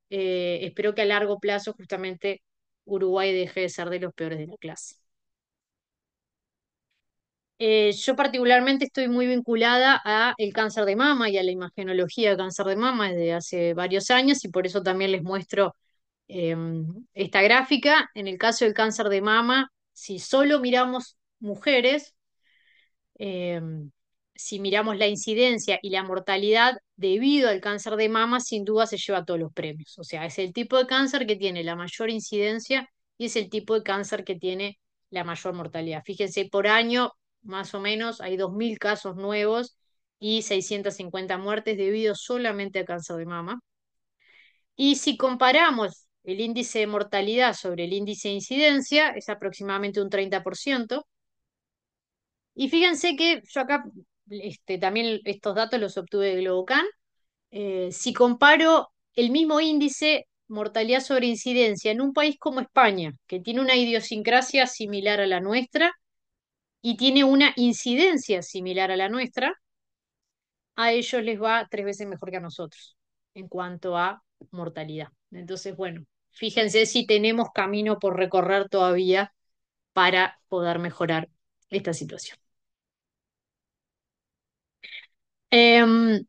Eh, espero que a largo plazo justamente Uruguay deje de ser de los peores de la clase. Eh, yo particularmente estoy muy vinculada a el cáncer de mama y a la imagenología de cáncer de mama desde hace varios años y por eso también les muestro eh, esta gráfica. En el caso del cáncer de mama, si solo miramos mujeres, si miramos la incidencia y la mortalidad debido al cáncer de mama, sin duda se lleva todos los premios. O sea, es el tipo de cáncer que tiene la mayor incidencia y es el tipo de cáncer que tiene la mayor mortalidad. Fíjense, por año, más o menos, hay 2.000 casos nuevos y 650 muertes debido solamente al cáncer de mama. Y si comparamos el índice de mortalidad sobre el índice de incidencia, es aproximadamente un 30%. Y fíjense que yo acá este, también estos datos los obtuve de Globocan. Eh, si comparo el mismo índice mortalidad sobre incidencia en un país como España, que tiene una idiosincrasia similar a la nuestra y tiene una incidencia similar a la nuestra, a ellos les va tres veces mejor que a nosotros en cuanto a mortalidad. Entonces, bueno, fíjense si tenemos camino por recorrer todavía para poder mejorar esta situación. Em,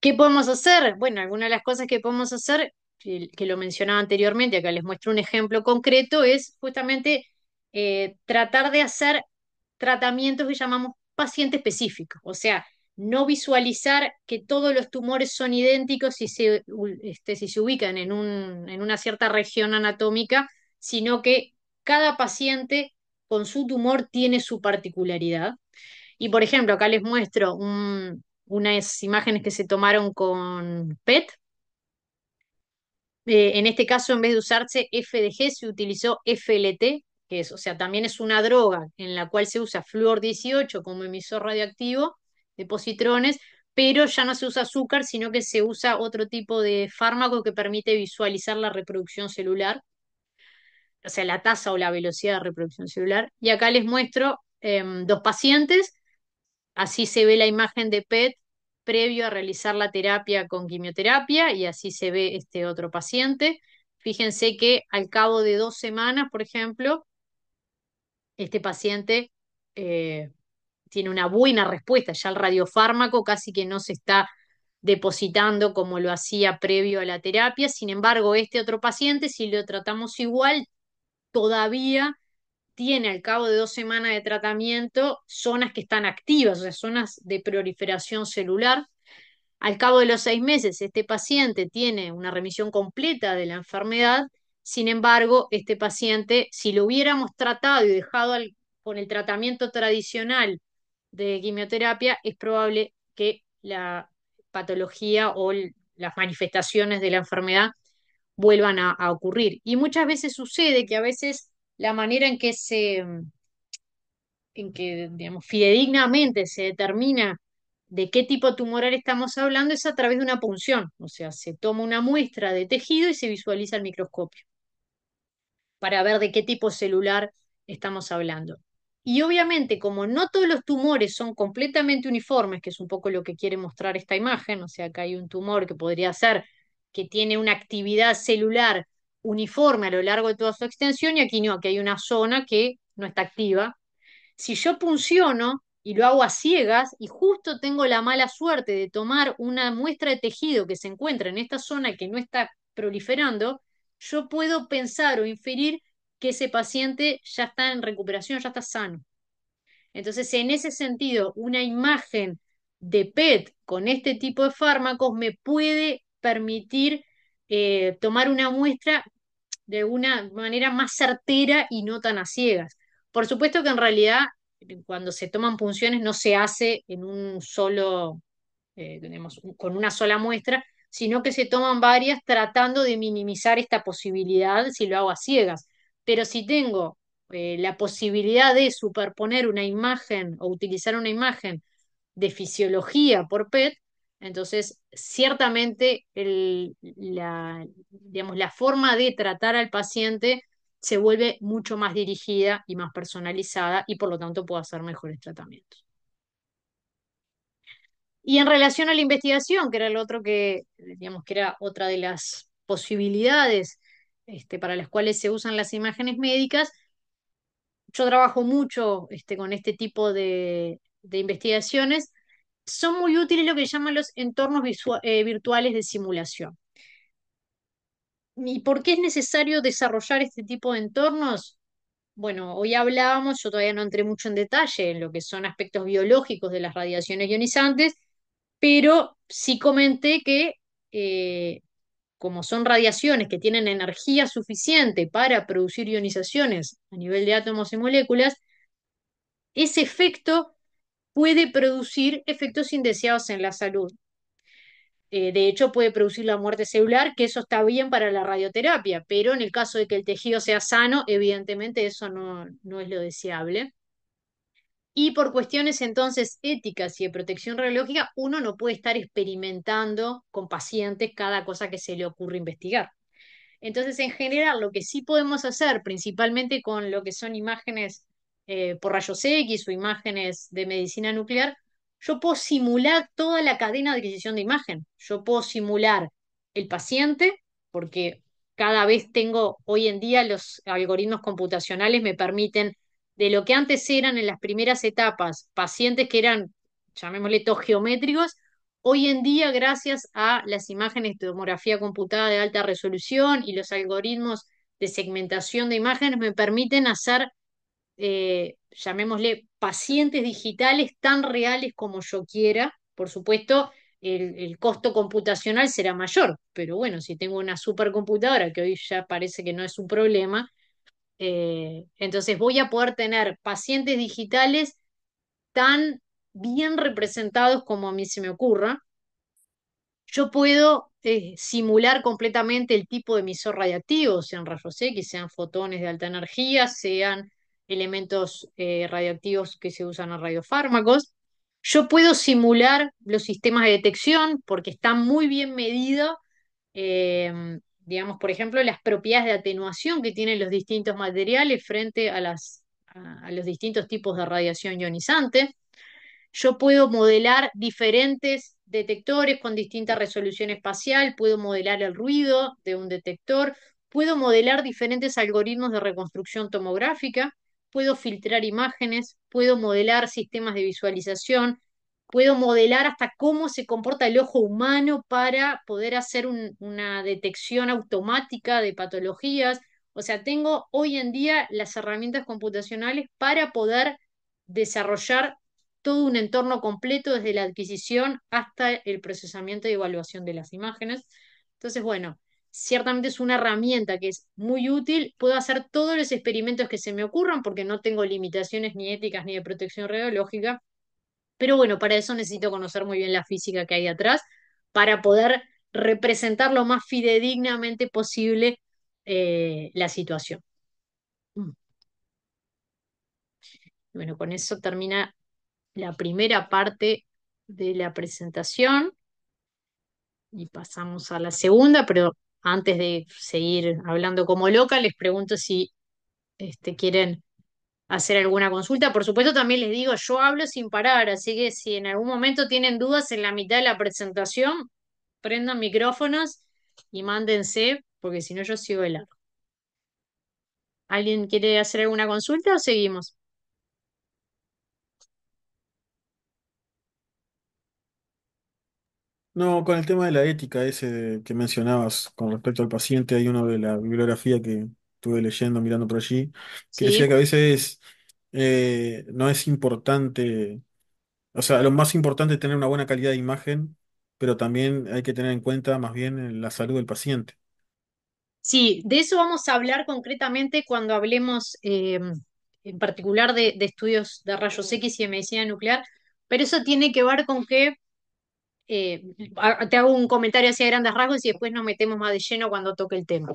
¿Qué podemos hacer? Bueno, alguna de las cosas que podemos hacer, que, lo mencionaba anteriormente, acá les muestro un ejemplo concreto, es justamente eh, tratar de hacer tratamientos que llamamos paciente específico, o sea, no visualizar que todos los tumores son idénticos si se, este, se ubican en, un, en una cierta región anatómica, sino que cada paciente con su tumor tiene su particularidad. Y por ejemplo, acá les muestro un, unas imágenes que se tomaron con PET. Eh, en este caso, en vez de usarse FDG, se utilizó FLT, que es, o sea, también es una droga en la cual se usa fluor 18 como emisor radioactivo de positrones, pero ya no se usa azúcar, sino que se usa otro tipo de fármaco que permite visualizar la reproducción celular, o sea, la tasa o la velocidad de reproducción celular. Y acá les muestro em, dos pacientes Así se ve la imagen de PET previo a realizar la terapia con quimioterapia y así se ve este otro paciente. Fíjense que al cabo de dos semanas, por ejemplo, este paciente eh, tiene una buena respuesta, ya el radiofármaco casi que no se está depositando como lo hacía previo a la terapia. Sin embargo, este otro paciente, si lo tratamos igual, todavía tiene al cabo de dos semanas de tratamiento zonas que están activas, o sea, zonas de proliferación celular. Al cabo de los seis meses, este paciente tiene una remisión completa de la enfermedad. Sin embargo, este paciente, si lo hubiéramos tratado y dejado con el tratamiento tradicional de quimioterapia, es probable que la patología o las manifestaciones de la enfermedad vuelvan a ocurrir. Y muchas veces sucede que a veces la manera en que se, en que, digamos, fidedignamente se determina de qué tipo tumoral estamos hablando es a través de una punción, o sea, se toma una muestra de tejido y se visualiza al microscopio para ver de qué tipo celular estamos hablando. Y obviamente, como no todos los tumores son completamente uniformes, que es un poco lo que quiere mostrar esta imagen, o sea, que hay un tumor que podría ser que tiene una actividad celular uniforme a lo largo de toda su extensión y aquí no, aquí hay una zona que no está activa. Si yo punciono y lo hago a ciegas y justo tengo la mala suerte de tomar una muestra de tejido que se encuentra en esta zona que no está proliferando, yo puedo pensar o inferir que ese paciente ya está en recuperación, ya está sano. Entonces, en ese sentido, una imagen de PET con este tipo de fármacos me puede permitir eh, tomar una muestra de una manera más certera y no tan a ciegas. Por supuesto que en realidad cuando se toman punciones no se hace en un solo, eh, con una sola muestra, sino que se toman varias tratando de minimizar esta posibilidad si lo hago a ciegas. Pero si tengo eh, la posibilidad de superponer una imagen o utilizar una imagen de fisiología por PET, entonces, ciertamente, la, forma de tratar al paciente se vuelve mucho más dirigida y más personalizada y por lo tanto puede hacer mejores tratamientos. Y en relación a la investigación, que era el otro que, digamos, que era otra de las posibilidades este, para las cuales se usan las imágenes médicas, yo trabajo mucho este, con este tipo de investigaciones son muy útiles lo que llaman los entornos eh, virtuales de simulación. ¿Y por qué es necesario desarrollar este tipo de entornos? Bueno, hoy hablábamos, yo todavía no entré mucho en detalle en lo que son aspectos biológicos de las radiaciones ionizantes, pero sí comenté que eh, como son radiaciones que tienen energía suficiente para producir ionizaciones a nivel de átomos y moléculas, ese efecto puede producir efectos indeseados en la salud. Eh, de hecho, puede producir la muerte celular, que eso está bien para la radioterapia, pero en el caso de que el tejido sea sano, evidentemente eso no, no es lo deseable. Y por cuestiones entonces éticas y de protección radiológica, uno no puede estar experimentando con pacientes cada cosa que se le ocurre investigar. Entonces, en general, lo que sí podemos hacer, principalmente con lo que son imágenes eh, por rayos X o imágenes de medicina nuclear, yo puedo simular toda la cadena de adquisición de imagen. Yo puedo simular el paciente, porque cada vez tengo, hoy en día los algoritmos computacionales me permiten, de lo que antes eran en las primeras etapas, pacientes que eran, llamémosle, geométricos, hoy en día, gracias a las imágenes de tomografía computada de alta resolución y los algoritmos de segmentación de imágenes, me permiten hacer eh, llamémosle, pacientes digitales tan reales como yo quiera. Por supuesto, el, costo computacional será mayor, pero bueno, si tengo una supercomputadora, que hoy ya parece que no es un problema, eh, entonces voy a poder tener pacientes digitales tan bien representados como a mí se me ocurra. Yo puedo eh, simular completamente el tipo de emisor radiactivo, sean rayos X, sean fotones de alta energía, sean elementos radiactivos eh, radioactivos que se usan en radiofármacos. Yo puedo simular los sistemas de detección porque está muy bien medido, em, digamos, por ejemplo, las propiedades de atenuación que tienen los distintos materiales frente a, a los distintos tipos de radiación ionizante. Yo puedo modelar diferentes detectores con distinta resolución espacial, puedo modelar el ruido de un detector, puedo modelar diferentes algoritmos de reconstrucción tomográfica puedo filtrar imágenes, puedo modelar sistemas de visualización, puedo modelar hasta cómo se comporta el ojo humano para poder hacer una detección automática de patologías. O sea, tengo hoy en día las herramientas computacionales para poder desarrollar todo un entorno completo desde la adquisición hasta el procesamiento y evaluación de las imágenes. Entonces, bueno, ciertamente es una herramienta que es muy útil. Puedo hacer todos los experimentos que se me ocurran porque no tengo limitaciones ni éticas ni de protección radiológica. Pero bueno, para eso necesito conocer muy bien la física que hay atrás para poder representar lo más fidedignamente posible eh, la situación. Mm. Bueno, con eso termina la primera parte de la presentación y pasamos a la segunda, pero antes de seguir hablando como loca, les pregunto si este, quieren hacer alguna consulta. Por supuesto, también les digo, yo hablo sin parar, así que si en algún momento tienen dudas en la mitad de la presentación, prendan micrófonos y mándense, porque si no yo sigo el largo. ¿Alguien quiere hacer alguna consulta o seguimos? No, con el tema de la ética ese que mencionabas con respecto al paciente, hay uno de la bibliografía que estuve leyendo, mirando por allí, que decía que a veces eh, no es importante, o sea, lo más importante es tener una buena calidad de imagen, pero también hay que tener en cuenta más bien la salud del paciente. sí, de eso vamos a hablar concretamente cuando hablemos eh, en particular de, de estudios de rayos X y de medicina nuclear, pero eso tiene que ver con que eh, te hago un comentario hacia grandes rasgos y después nos metemos más de lleno cuando toque el tema.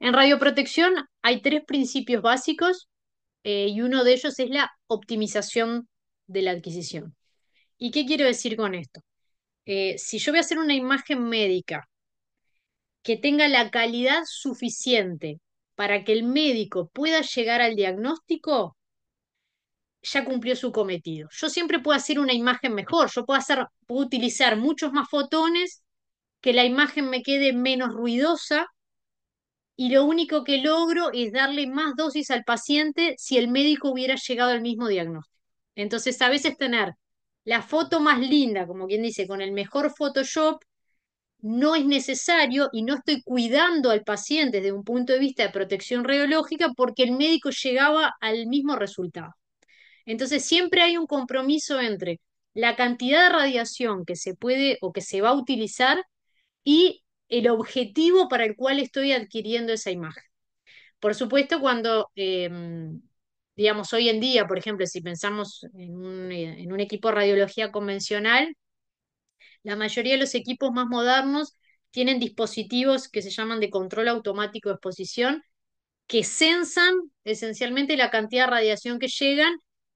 En radioprotección hay tres principios básicos eh, y uno de ellos es la optimización de la adquisición. ¿Y qué quiero decir con esto? Eh, si yo voy a hacer una imagen médica que tenga la calidad suficiente para que el médico pueda llegar al diagnóstico, ya cumplió su cometido. Yo siempre puedo hacer una imagen mejor, yo puedo, hacer, puedo utilizar muchos más fotones, que la imagen me quede menos ruidosa y lo único que logro es darle más dosis al paciente si el médico hubiera llegado al mismo diagnóstico. Entonces, a veces tener la foto más linda, como quien dice, con el mejor Photoshop, no es necesario y no estoy cuidando al paciente desde un punto de vista de protección radiológica porque el médico llegaba al mismo resultado. Entonces siempre hay un compromiso entre la cantidad de radiación que se puede o que se va a utilizar y el objetivo para el cual estoy adquiriendo esa imagen. Por supuesto, cuando, em, digamos, hoy en día, por ejemplo, si pensamos en un, en un equipo de radiología convencional, la mayoría de los equipos más modernos tienen dispositivos que se llaman de control automático de exposición, que sensan esencialmente la cantidad de radiación que llegan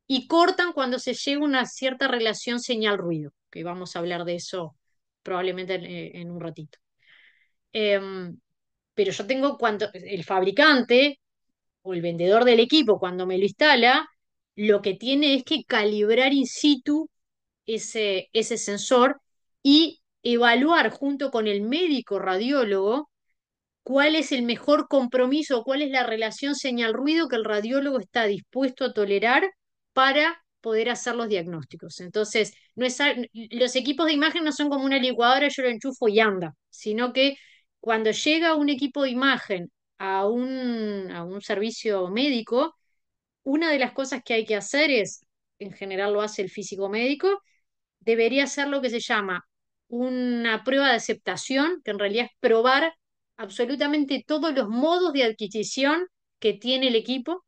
y cortan cuando se llega a una cierta relación señal-ruido, que vamos a hablar de eso probablemente en, eh, un ratito. Em, pero yo tengo cuando el fabricante o el vendedor del equipo, cuando me lo instala, lo que tiene es que calibrar in situ ese, ese sensor y evaluar junto con el médico radiólogo cuál es el mejor compromiso, cuál es la relación señal-ruido que el radiólogo está dispuesto a tolerar para poder hacer los diagnósticos. Entonces, no los equipos de imagen no son como una licuadora, yo lo enchufo y anda, sino que cuando llega un equipo de imagen a un, a un servicio médico, una de las cosas que hay que hacer es, en general lo hace el físico médico, debería hacer lo que se llama una prueba de aceptación, que en realidad es probar absolutamente todos los modos de adquisición que tiene el equipo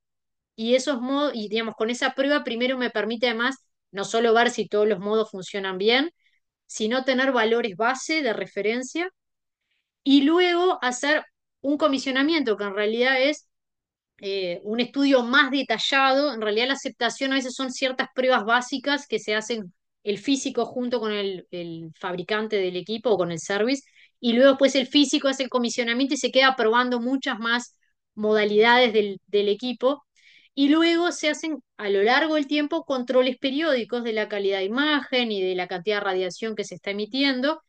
y esos modos, y digamos, con esa prueba primero me permite además no solo ver si todos los modos funcionan bien, sino tener valores base de referencia y luego hacer un comisionamiento que en realidad es eh, un estudio más detallado. En realidad la aceptación a veces son ciertas pruebas básicas que se hacen el físico junto con el, fabricante del equipo o con el service y luego pues, el físico hace el comisionamiento y se queda probando muchas más modalidades del equipo y luego se hacen a lo largo del tiempo controles periódicos de la calidad de imagen y de la cantidad de radiación que se está emitiendo,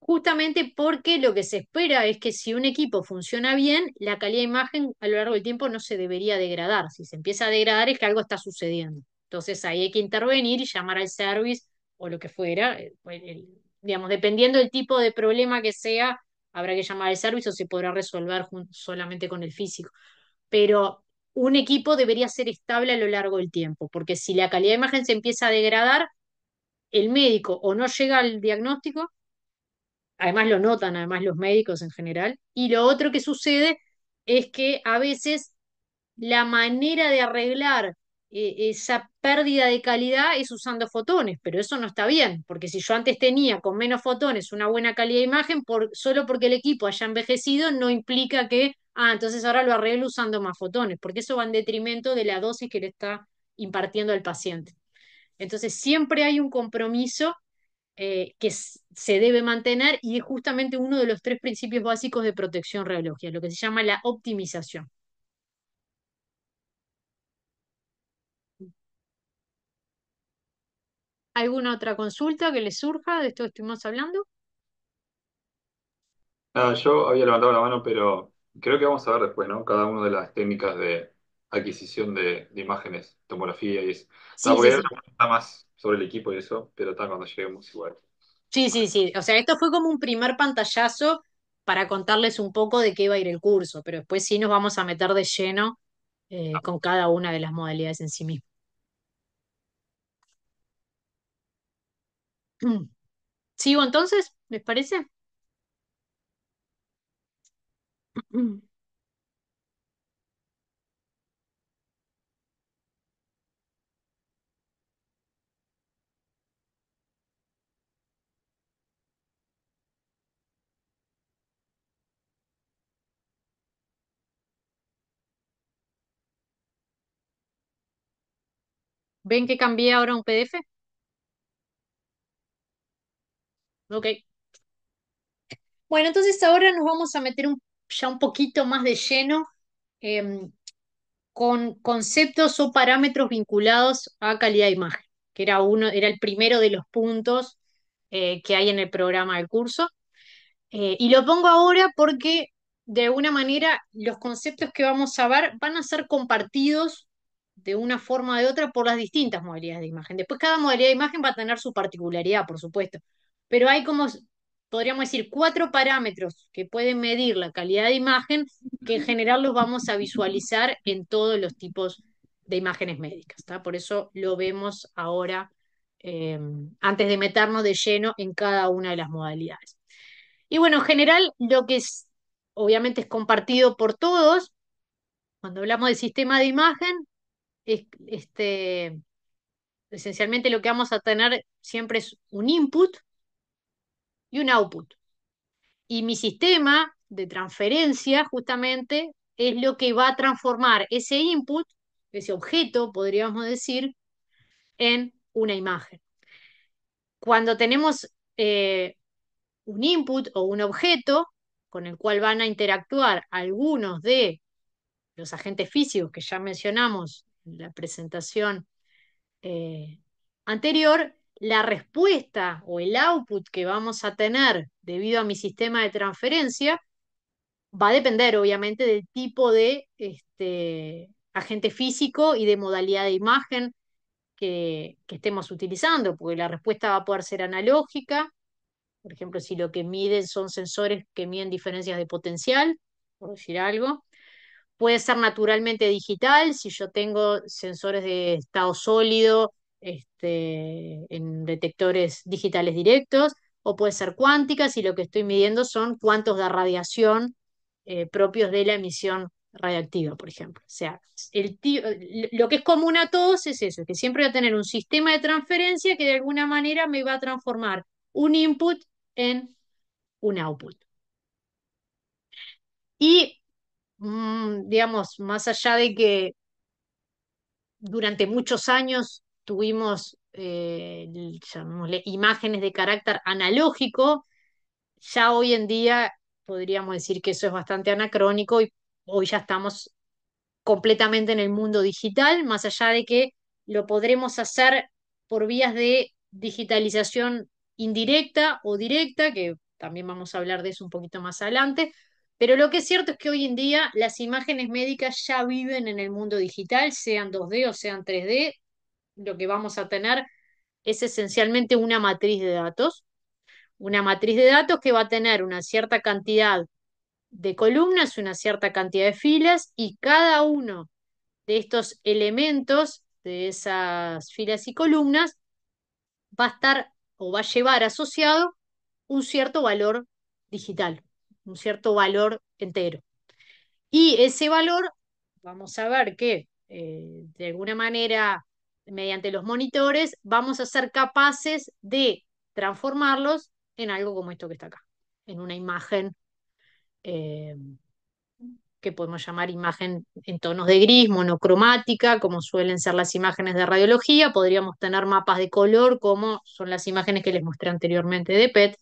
justamente porque lo que se espera es que si un equipo funciona bien, la calidad de imagen a lo largo del tiempo no se debería degradar. Si se empieza a degradar es que algo está sucediendo. Entonces ahí hay que intervenir y llamar al service o lo que fuera, eh, pues, digamos, dependiendo del tipo de problema que sea, habrá que llamar al service o se podrá resolver solamente con el físico. Pero un equipo debería ser estable a lo largo del tiempo, porque si la calidad de imagen se empieza a degradar, el médico o no llega al diagnóstico, además lo notan, además los médicos en general, y lo otro que sucede es que a veces la manera de arreglar eh, esa pérdida de calidad es usando fotones, pero eso no está bien, porque si yo antes tenía con menos fotones una buena calidad de imagen, por, solo porque el equipo haya envejecido no implica que ah, entonces ahora lo arreglo usando más fotones, porque eso va en detrimento de la dosis que le está impartiendo al paciente. Entonces siempre hay un compromiso eh, que se debe mantener y es justamente uno de los tres principios básicos de protección radiológica, lo que se llama la optimización. ¿Alguna otra consulta que le surja de esto que estuvimos hablando? Ah, yo había levantado la mano, pero Creo que vamos a ver después, ¿no? Cada una de las técnicas de adquisición de, imágenes, tomografía y eso. No, voy a una más sobre el equipo y eso, pero tal cuando lleguemos igual. Sí, sí, sí. O sea, esto fue como un primer pantallazo para contarles un poco de qué va a ir el curso, pero después sí nos vamos a meter de lleno eh, con cada una de las modalidades en sí mismo. *clears throat* ¿Sigo entonces? ¿Les parece? Mm. ¿Ven que cambié ahora un PDF? Ok. Bueno, entonces ahora nos vamos a meter un ya un poquito más de lleno em, con conceptos o parámetros vinculados a calidad de imagen, que era, uno, era el primero de los puntos eh, que hay en el programa del curso. Eh, y lo pongo ahora porque de alguna manera los conceptos que vamos a ver van a ser compartidos de una forma o de otra por las distintas modalidades de imagen. Después cada modalidad de imagen va a tener su particularidad, por supuesto, pero hay como podríamos decir, cuatro parámetros que pueden medir la calidad de imagen, que en general los vamos a visualizar en todos los tipos de imágenes médicas. ¿está? Por eso lo vemos ahora, em, antes de meternos de lleno en cada una de las modalidades. Y bueno, en general, lo que es, obviamente es compartido por todos, cuando hablamos del sistema de imagen, es, este, esencialmente lo que vamos a tener siempre es un input, y un output. Y mi sistema de transferencia justamente es lo que va a transformar ese input, ese objeto, podríamos decir, en una imagen. Cuando tenemos eh, un input o un objeto con el cual van a interactuar algunos de los agentes físicos que ya mencionamos en la presentación eh, anterior, la respuesta o el output que vamos a tener debido a mi sistema de transferencia va a depender obviamente del tipo de este, agente físico y de modalidad de imagen que, que, estemos utilizando, porque la respuesta va a poder ser analógica, por ejemplo, si lo que miden son sensores que miden diferencias de potencial, por decir algo. Puede ser naturalmente digital, si yo tengo sensores de estado sólido, este, en detectores digitales directos, o puede ser cuánticas, y lo que estoy midiendo son cuántos de radiación eh, propios de la emisión radiactiva, por ejemplo. O sea, el eh, lo que es común a todos es eso, que siempre voy a tener un sistema de transferencia que de alguna manera me va a transformar un input en un output. Y, mm, digamos, más allá de que durante muchos años tuvimos, eh, imágenes de carácter analógico, ya hoy en día podríamos decir que eso es bastante anacrónico y hoy ya estamos completamente en el mundo digital, más allá de que lo podremos hacer por vías de digitalización indirecta o directa, que también vamos a hablar de eso un poquito más adelante, pero lo que es cierto es que hoy en día las imágenes médicas ya viven en el mundo digital, sean 2D o sean 3D, lo que vamos a tener es esencialmente una matriz de datos, una matriz de datos que va a tener una cierta cantidad de columnas, una cierta cantidad de filas y cada uno de estos elementos de esas filas y columnas va a estar o va a llevar asociado un cierto valor digital, un cierto valor entero. Y ese valor, vamos a ver que eh, de alguna manera mediante los monitores, vamos a ser capaces de transformarlos en algo como esto que está acá, en una imagen eh, que podemos llamar imagen en tonos de gris, monocromática, como suelen ser las imágenes de radiología, podríamos tener mapas de color, como son las imágenes que les mostré anteriormente de PET.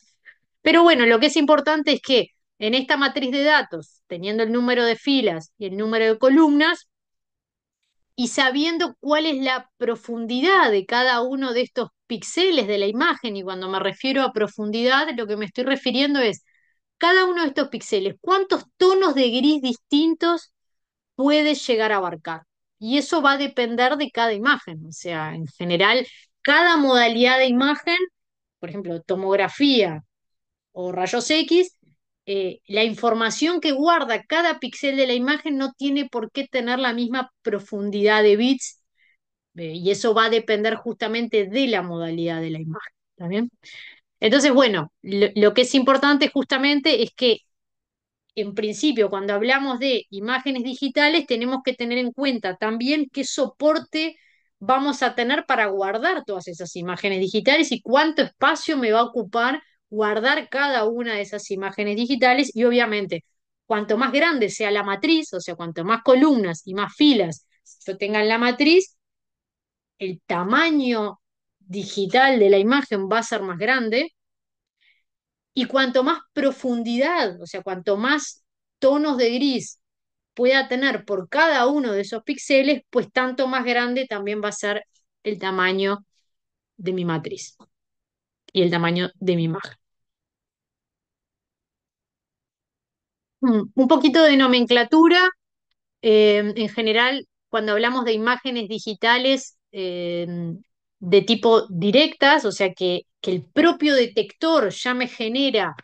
Pero bueno, lo que es importante es que en esta matriz de datos, teniendo el número de filas y el número de columnas, y sabiendo cuál es la profundidad de cada uno de estos píxeles de la imagen, y cuando me refiero a profundidad, lo que me estoy refiriendo es cada uno de estos píxeles, cuántos tonos de gris distintos puede llegar a abarcar. Y eso va a depender de cada imagen, o sea, en general, cada modalidad de imagen, por ejemplo, tomografía o rayos X, eh, la información que guarda cada píxel de la imagen no tiene por qué tener la misma profundidad de bits eh, y eso va a depender justamente de la modalidad de la imagen. ¿Está Entonces, bueno, lo que es importante justamente es que en principio, cuando hablamos de imágenes digitales, tenemos que tener en cuenta también qué soporte vamos a tener para guardar todas esas imágenes digitales y cuánto espacio me va a ocupar guardar cada una de esas imágenes digitales y obviamente cuanto más grande sea la matriz, o sea, cuanto más columnas y más filas yo tenga en la matriz, el tamaño digital de la imagen va a ser más grande y cuanto más profundidad, o sea, cuanto más tonos de gris pueda tener por cada uno de esos píxeles, pues tanto más grande también va a ser el tamaño de mi matriz y el tamaño de mi imagen. Mm, un poquito de nomenclatura. Em, en general, cuando hablamos de imágenes digitales em, de tipo directas, o sea que, el propio detector ya me genera,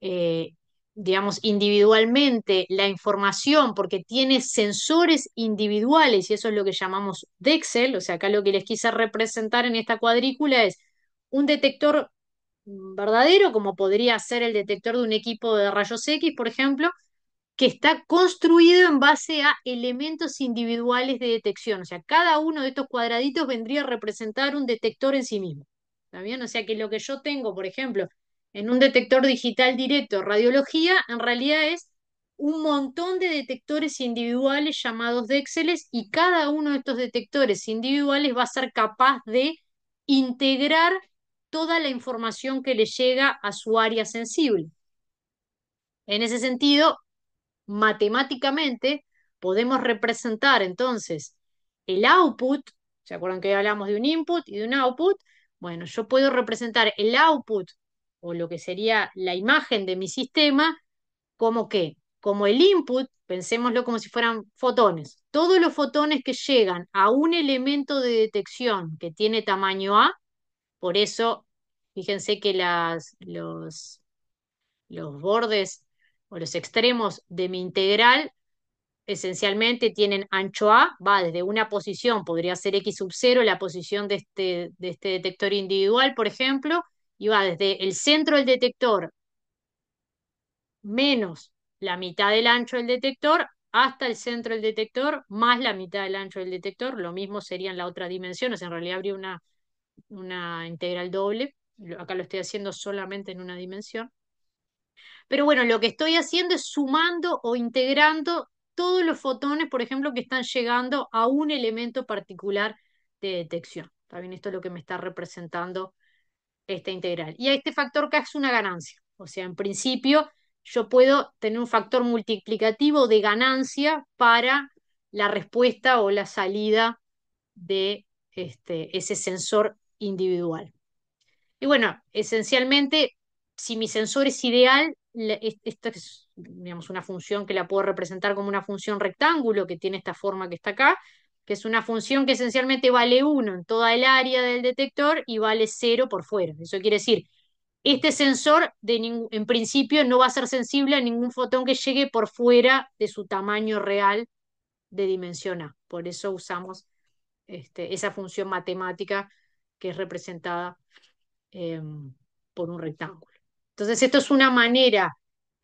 eh, digamos, individualmente la información porque tiene sensores individuales y eso es lo que llamamos Dexel, o sea, acá lo que les quise representar en esta cuadrícula es un detector verdadero, como podría ser el detector de un equipo de rayos X, por ejemplo, que está construido en base a elementos individuales de detección. O sea, cada uno de estos cuadraditos vendría a representar un detector en sí mismo. ¿Está bien? O sea, que lo que yo tengo, por ejemplo, en un detector digital directo, radiología, en realidad es un montón de detectores individuales llamados Dexeles, y cada uno de estos detectores individuales va a ser capaz de integrar toda la información que le llega a su área sensible. En ese sentido, matemáticamente podemos representar entonces el output, ¿se acuerdan que hablamos de un input y de un output? Bueno, yo puedo representar el output o lo que sería la imagen de mi sistema como que, como el input, pensémoslo como si fueran fotones. Todos los fotones que llegan a un elemento de detección que tiene tamaño A, por eso Fíjense que los, bordes o los extremos de mi integral esencialmente tienen ancho A, va desde una posición, podría ser X sub 0, la posición este, de este, detector individual, por ejemplo, y va desde el centro del detector menos la mitad del ancho del detector hasta el centro del detector más la mitad del ancho del detector. Lo mismo serían en la otra dimensión, en realidad habría una integral doble acá lo estoy haciendo solamente en una dimensión. Pero bueno, lo que estoy haciendo es sumando o integrando todos los fotones, por ejemplo, que están llegando a un elemento particular de detección. También esto es lo que me está representando esta integral. Y a este factor K es una ganancia. O sea, en principio yo puedo tener un factor multiplicativo de ganancia para la respuesta o la salida de este, ese sensor individual. Y bueno, esencialmente, si mi sensor es ideal, esta es digamos, una función que la puedo representar como una función rectángulo que tiene esta forma que está acá, que es una función que esencialmente vale 1 en toda el área del detector y vale 0 por fuera. Eso quiere decir, este sensor en principio no va a ser sensible a ningún fotón que llegue por fuera de su tamaño real de dimensión A. Por eso usamos este, esa función matemática que es representada Em, por un rectángulo. Entonces, esto es una manera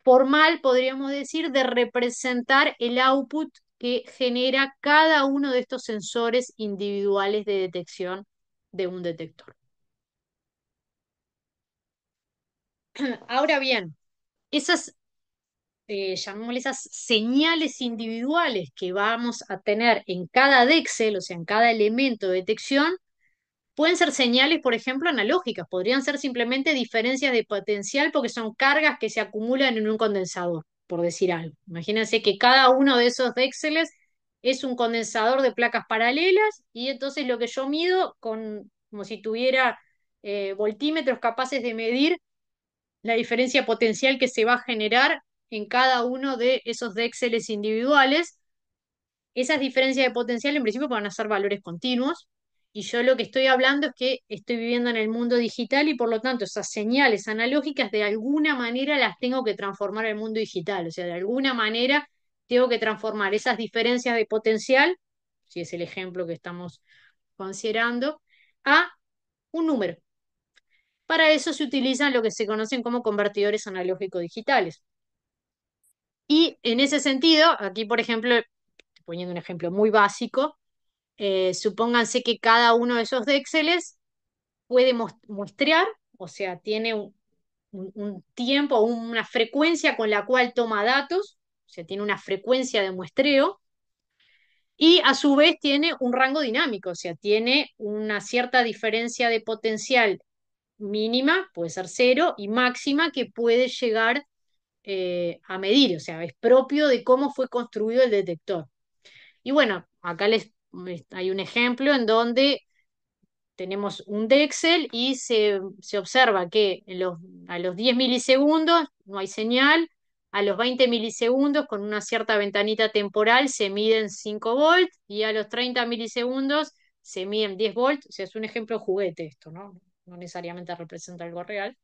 formal, podríamos decir, de representar el output que genera cada uno de estos sensores individuales de detección de un detector. *clears throat* Ahora bien, esas, eh, esas señales individuales que vamos a tener en cada DEXEL, o sea, en cada elemento de detección, Pueden ser señales, por ejemplo, analógicas, podrían ser simplemente diferencias de potencial porque son cargas que se acumulan en un condensador, por decir algo. Imagínense que cada uno de esos déxeles es un condensador de placas paralelas y entonces lo que yo mido, con, como si tuviera eh, voltímetros capaces de medir la diferencia potencial que se va a generar en cada uno de esos déxeles individuales. Esas diferencias de potencial en principio van a ser valores continuos y yo lo que estoy hablando es que estoy viviendo en el mundo digital y por lo tanto esas señales analógicas de alguna manera las tengo que transformar al mundo digital. O sea, de alguna manera tengo que transformar esas diferencias de potencial, si es el ejemplo que estamos considerando, a un número. Para eso se utilizan lo que se conocen como convertidores analógicos digitales. Y en ese sentido, aquí por ejemplo, poniendo un ejemplo muy básico, eh, supónganse que cada uno de esos dexeles puede muestrear, o sea, tiene un, tiempo, una frecuencia con la cual toma datos, o sea, tiene una frecuencia de muestreo, y a su vez tiene un rango dinámico, o sea, tiene una cierta diferencia de potencial mínima, puede ser cero, y máxima que puede llegar eh, a medir, o sea, es propio de cómo fue construido el detector. Y bueno, acá les hay un ejemplo en donde tenemos un Dexel y se, observa que a los 10 milisegundos no hay señal, a los 20 milisegundos con una cierta ventanita temporal se miden 5 volts y a los 30 milisegundos se miden 10 volts. O sea, es un ejemplo juguete esto, ¿no? No necesariamente representa algo real.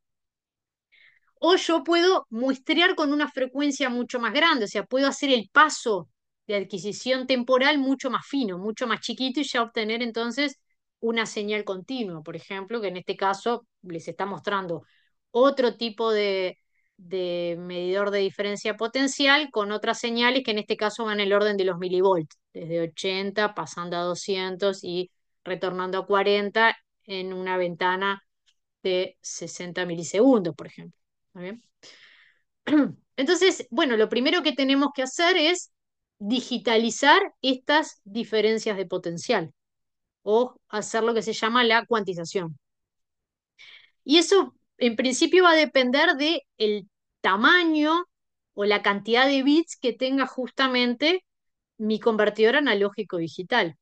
O yo puedo muestrear con una frecuencia mucho más grande, o sea, puedo hacer el paso de adquisición temporal mucho más fino, mucho más chiquito y ya obtener entonces una señal continua, por ejemplo, que en este caso les está mostrando otro tipo de, medidor de diferencia potencial con otras señales que en este caso van en el orden de los milivolts, desde 80 pasando a 200 y retornando a 40 en una ventana de 60 milisegundos, por ejemplo. *clears throat* Entonces, bueno, lo primero que tenemos que hacer es digitalizar estas diferencias de potencial o hacer lo que se llama la cuantización. Y eso en principio va a depender de el tamaño o la cantidad de bits que tenga justamente mi convertidor analógico digital.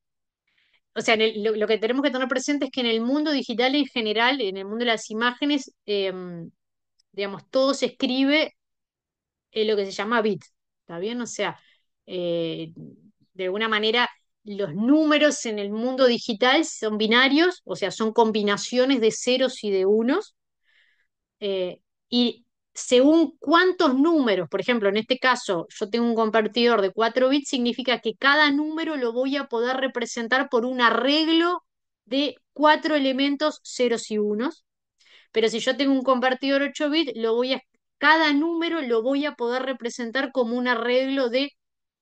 O sea, lo, que tenemos que tener presente es que en el mundo digital en general, en el mundo de las imágenes, em, digamos, todo se escribe en lo que se llama bit, ¿está bien? O sea, eh, de alguna manera los números en el mundo digital son binarios, o sea, son combinaciones de ceros y de unos. Eh, y según cuántos números, por ejemplo, en este caso yo tengo un compartidor de 4 bits, significa que cada número lo voy a poder representar por un arreglo de cuatro elementos ceros y unos. Pero si yo tengo un compartidor 8 bits, lo voy a, cada número lo voy a poder representar como un arreglo de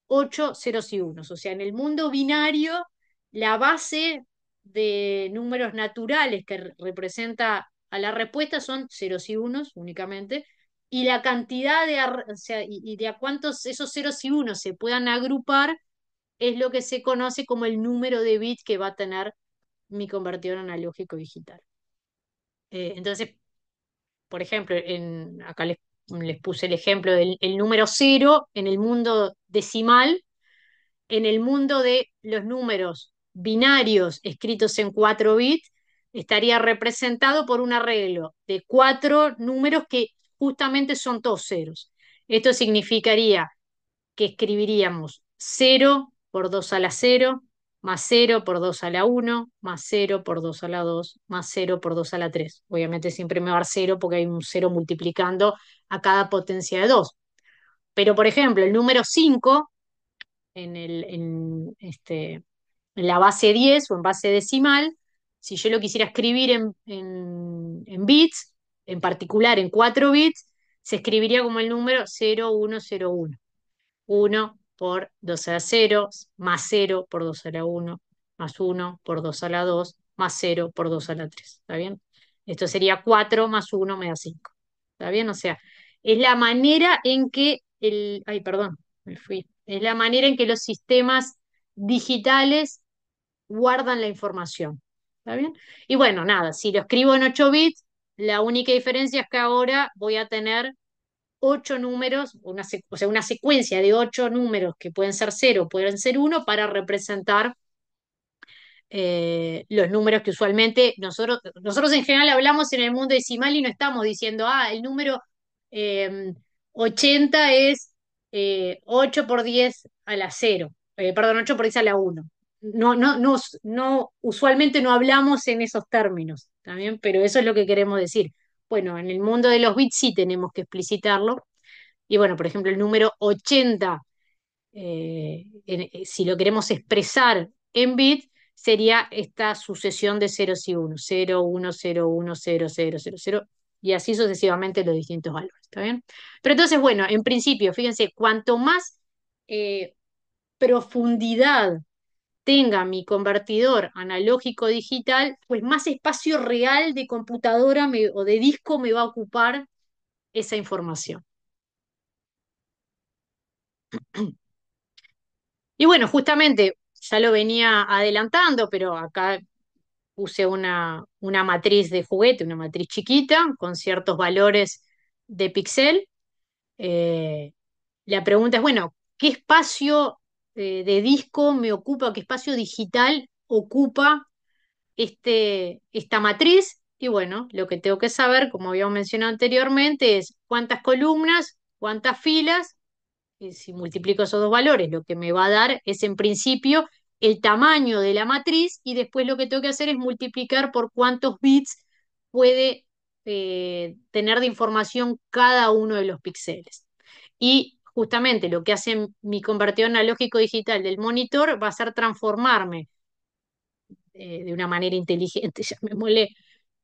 8 ceros y unos. O sea, en el mundo binario, la base de números naturales que representa a la respuesta son ceros y unos únicamente, y la cantidad de, o sea, y, de a cuántos esos ceros y unos se puedan agrupar es lo que se conoce como el número de bits que va a tener mi convertidor analógico digital. Eh, entonces, por ejemplo, en, acá les les puse el ejemplo del número cero en el mundo decimal, en el mundo de los números binarios escritos en 4 bits, estaría representado por un arreglo de cuatro números que justamente son todos ceros. Esto significaría que escribiríamos 0 por 2 a la 0, más 0 por 2 a la 1, más 0 por 2 a la 2, más 0 por 2 a la 3. Obviamente siempre me va a dar 0 porque hay un 0 multiplicando a cada potencia de 2. Pero, por ejemplo, el número 5 en, este, en la base 10 o en base decimal, si yo lo quisiera escribir en, bits, en particular en 4 bits, se escribiría como el número 0101. 1, por 2 a 0, más 0 por 2 a la 1, más 1 por 2 a la 2, más 0 por 2 a la 3. ¿Está bien? Esto sería 4 más 1 me da 5. ¿Está bien? O sea, es la manera en que el. Ay, perdón, me fui. Es la manera en que los sistemas digitales guardan la información. ¿Está bien? Y bueno, nada, si lo escribo en 8 bits, la única diferencia es que ahora voy a tener ocho números, una o sea, una secuencia de ocho números que pueden ser cero, pueden ser uno, para representar eh, los números que usualmente nosotros, nosotros en general hablamos en el mundo decimal y no estamos diciendo, ah, el número eh, 80 es eh, 8 por 10 a la 0, eh, perdón, 8 por 10 a la 1. No, no, no, no, usualmente no hablamos en esos términos, ¿también? pero eso es lo que queremos decir. Bueno, en el mundo de los bits sí tenemos que explicitarlo. Y bueno, por ejemplo, el número 80, eh, eh, si lo queremos expresar en bit, sería esta sucesión de ceros y unos, 0, 1, 0, 1, 0, 0, 0, 0, y así sucesivamente los distintos valores, ¿está bien? Pero entonces, bueno, en principio, fíjense, cuanto más eh, profundidad tenga mi convertidor analógico digital, pues más espacio real de computadora o de disco me va a ocupar esa información. Y bueno, justamente, ya lo venía adelantando, pero acá puse una, matriz de juguete, una matriz chiquita, con ciertos valores de pixel. Eh, la pregunta es, bueno, ¿qué espacio eh, de disco me ocupa, qué espacio digital ocupa este, esta matriz. Y bueno, lo que tengo que saber, como habíamos mencionado anteriormente, es cuántas columnas, cuántas filas, y si multiplico esos dos valores, lo que me va a dar es en principio el tamaño de la matriz y después lo que tengo que hacer es multiplicar por cuántos bits puede eh, tener de información cada uno de los píxeles. Y justamente lo que hace mi convertido analógico digital del monitor va a ser transformarme eh, de una manera inteligente, ya me molé,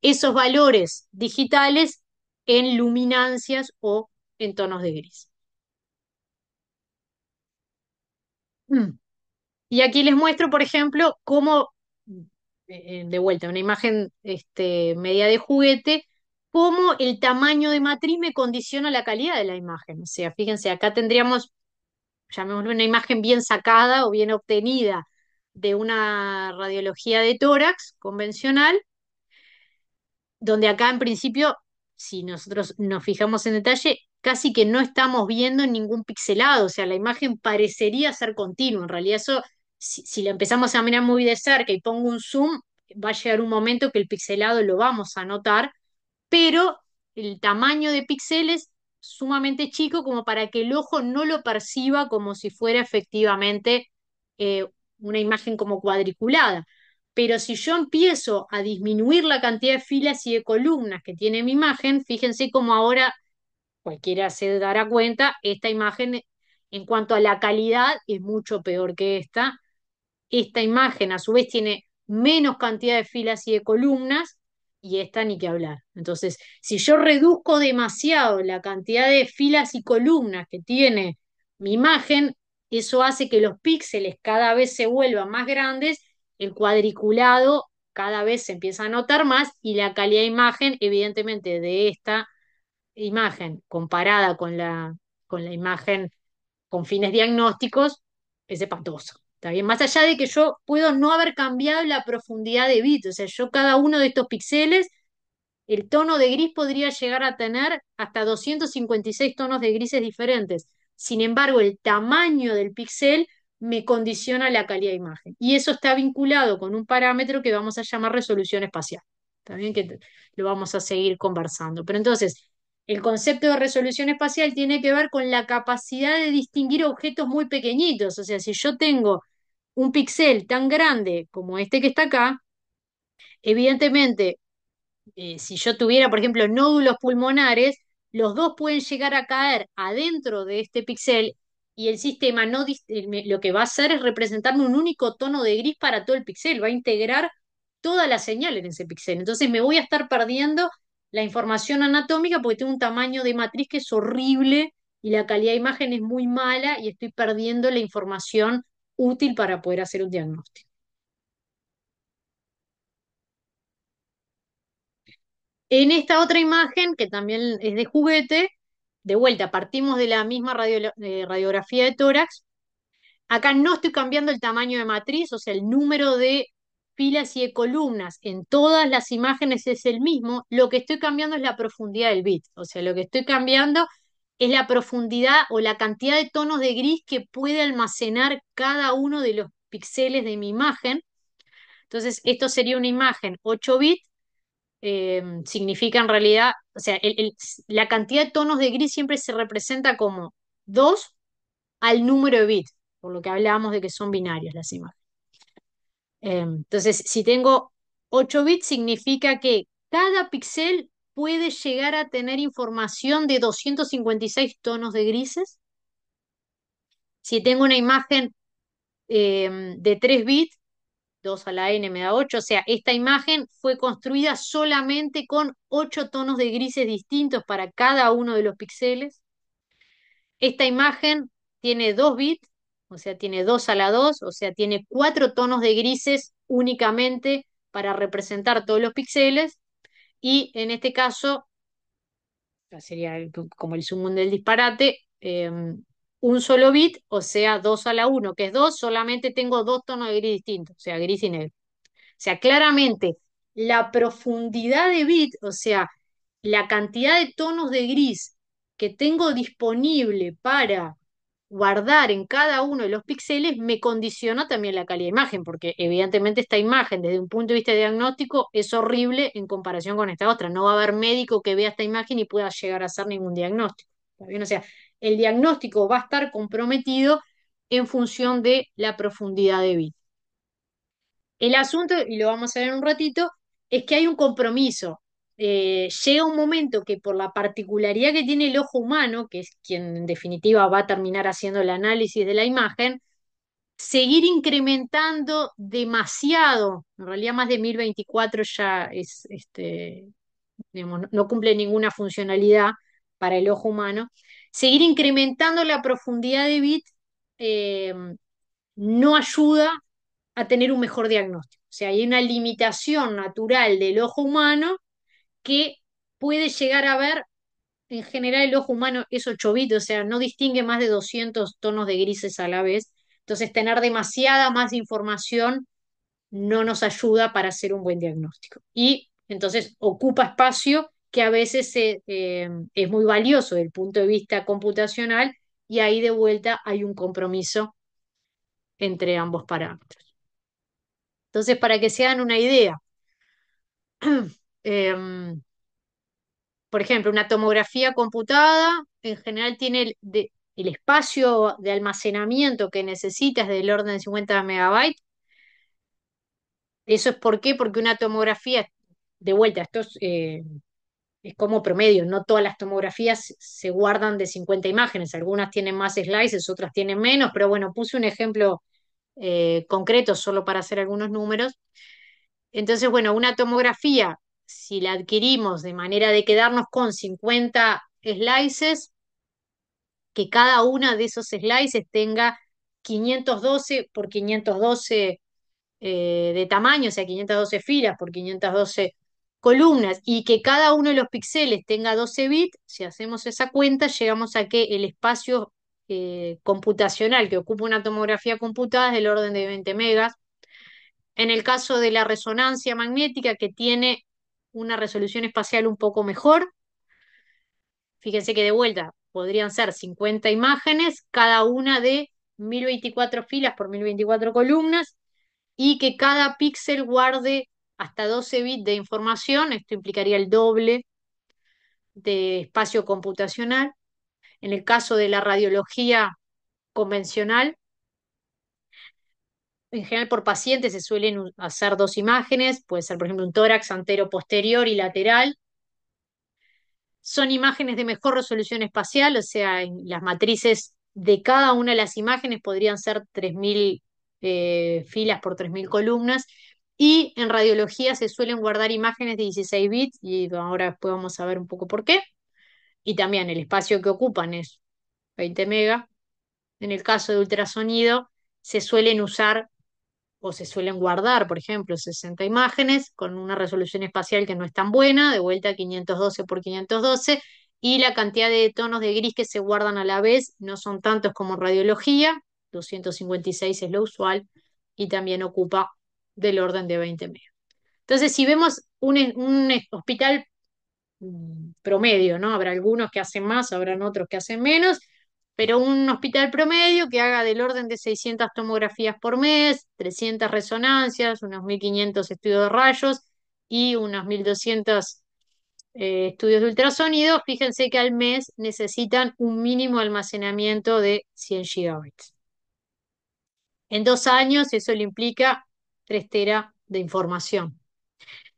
esos valores digitales en luminancias o en tonos de gris. Mm. Y aquí les muestro, por ejemplo, cómo, eh, eh, de vuelta, una imagen este, media de juguete, cómo el tamaño de matriz me condiciona la calidad de la imagen. O sea, fíjense, acá tendríamos, llamémoslo una imagen bien sacada o bien obtenida de una radiología de tórax convencional, donde acá en principio, si nosotros nos fijamos en detalle, casi que no estamos viendo ningún pixelado, o sea, la imagen parecería ser continua, en realidad eso, si, le la empezamos a mirar muy de cerca y pongo un zoom, va a llegar un momento que el pixelado lo vamos a notar, pero el tamaño de píxeles sumamente chico como para que el ojo no lo perciba como si fuera efectivamente eh, una imagen como cuadriculada. Pero si yo empiezo a disminuir la cantidad de filas y de columnas que tiene mi imagen, fíjense cómo ahora cualquiera se dará cuenta, esta imagen en cuanto a la calidad es mucho peor que esta. Esta imagen a su vez tiene menos cantidad de filas y de columnas y esta ni que hablar. Entonces, si yo reduzco demasiado la cantidad de filas y columnas que tiene mi imagen, eso hace que los píxeles cada vez se vuelvan más grandes, el cuadriculado cada vez se empieza a notar más y la calidad de imagen, evidentemente, de esta imagen comparada con la, con la imagen con fines diagnósticos, es espantoso. Más allá de que yo puedo no haber cambiado la profundidad de bit, o sea, yo cada uno de estos píxeles, el tono de gris podría llegar a tener hasta 256 tonos de grises diferentes. Sin embargo, el tamaño del píxel me condiciona la calidad de imagen. Y eso está vinculado con un parámetro que vamos a llamar resolución espacial. También que lo vamos a seguir conversando. Pero entonces, el concepto de resolución espacial tiene que ver con la capacidad de distinguir objetos muy pequeñitos. O sea, si yo tengo un píxel tan grande como este que está acá, evidentemente, eh, si yo tuviera, por ejemplo, nódulos pulmonares, los dos pueden llegar a caer adentro de este píxel y el sistema no eh, lo que va a hacer es representarme un único tono de gris para todo el píxel, va a integrar toda la señal en ese píxel. Entonces me voy a estar perdiendo la información anatómica porque tengo un tamaño de matriz que es horrible y la calidad de imagen es muy mala y estoy perdiendo la información útil para poder hacer un diagnóstico. En esta otra imagen, que también es de juguete, de vuelta, partimos de la misma radiografía de tórax. Acá no estoy cambiando el tamaño de matriz, o sea, el número de pilas y de columnas en todas las imágenes es el mismo. Lo que estoy cambiando es la profundidad del bit, o sea, lo que estoy cambiando es la profundidad o la cantidad de tonos de gris que puede almacenar cada uno de los píxeles de mi imagen. Entonces, esto sería una imagen 8 bits, eh, significa en realidad, o sea, la cantidad de tonos de gris siempre se representa como 2 al número de bits, por lo que hablábamos de que son binarias las imágenes. Em, entonces, si tengo 8 bits, significa que cada píxel puede llegar a tener información de 256 tonos de grises. Si tengo una imagen em, de 3 bits, 2 a la n me da 8, o sea, esta imagen fue construida solamente con 8 tonos de grises distintos para cada uno de los píxeles. Esta imagen tiene 2 bits, o sea, tiene 2 a la 2, o sea, tiene 4 tonos de grises únicamente para representar todos los píxeles y en este caso, sería como el zoom del disparate, em, un solo bit, o sea, 2 a la 1, que es dos, solamente tengo dos tonos de gris distintos, o sea, gris y negro. O sea, claramente la profundidad de bit, o sea, la cantidad de tonos de gris que tengo disponible para guardar en cada uno de los píxeles me condiciona también la calidad de imagen, porque evidentemente esta imagen desde un punto de vista diagnóstico es horrible en comparación con esta otra. No va a haber médico que vea esta imagen y pueda llegar a hacer ningún diagnóstico. O sea, el diagnóstico va a estar comprometido en función de la profundidad de vida. El asunto, y lo vamos a ver en un ratito, es que hay un compromiso eh, llega un momento que por la particularidad que tiene el ojo humano, que es quien en definitiva va a terminar haciendo el análisis de la imagen, seguir incrementando demasiado, en realidad más de 1024 ya es, este, no cumple ninguna funcionalidad para el ojo humano, seguir incrementando la profundidad de bit eh, no ayuda a tener un mejor diagnóstico. O sea, hay una limitación natural del ojo humano que puede llegar a ver, en general el ojo humano es ocho o sea, no distingue más de 200 tonos de grises a la vez. Entonces, tener demasiada más información no nos ayuda para hacer un buen diagnóstico. Y entonces ocupa espacio que a veces eh, es muy valioso desde el punto de vista computacional y ahí de vuelta hay un compromiso entre ambos parámetros. Entonces, para que se hagan una idea, *clears throat* Em, por ejemplo, una tomografía computada en general tiene el, espacio de almacenamiento que necesitas del orden de 50 megabytes. Eso es por qué, porque una tomografía, de vuelta, esto es, eh, como promedio, no todas las tomografías se guardan de 50 imágenes, algunas tienen más slices, otras tienen menos, pero bueno, puse un ejemplo eh, concreto solo para hacer algunos números. Entonces, bueno, una tomografía si la adquirimos de manera de quedarnos con 50 slices, que cada una de esos slices tenga 512 por 512 eh, de tamaño, o sea, 512 filas por 512 columnas, y que cada uno de los píxeles tenga 12 bits, si hacemos esa cuenta, llegamos a que el espacio eh, computacional que ocupa una tomografía computada es del orden de 20 megas. En el caso de la resonancia magnética, que tiene una resolución espacial un poco mejor. Fíjense que de vuelta podrían ser 50 imágenes, cada una de 1024 filas por 1024 columnas, y que cada píxel guarde hasta 12 bits de información, esto implicaría el doble de espacio computacional. En el caso de la radiología convencional, en general por pacientes se suelen hacer dos imágenes, puede ser por ejemplo un tórax antero posterior y lateral. Son imágenes de mejor resolución espacial, o sea, las matrices de cada una de las imágenes podrían ser 3.000 eh, filas por 3.000 columnas. Y en radiología se suelen guardar imágenes de 16 bits y ahora después vamos a ver un poco por qué. Y también el espacio que ocupan es 20 mega. En el caso de ultrasonido se suelen usar o se suelen guardar, por ejemplo, 60 imágenes con una resolución espacial que no es tan buena, de vuelta 512 por 512, y la cantidad de tonos de gris que se guardan a la vez no son tantos como en radiología, 256 es lo usual, y también ocupa del orden de 20 megas. Entonces, si vemos un, un hospital mm, promedio, ¿no? Habrá algunos que hacen más, habrán otros que hacen menos, pero un hospital promedio que haga del orden de 600 tomografías por mes, 300 resonancias, unos 1.500 estudios de rayos y unos 1.200 eh, estudios de ultrasonido, fíjense que al mes necesitan un mínimo almacenamiento de 100 gigabytes. En dos años eso le implica 3 tera de información.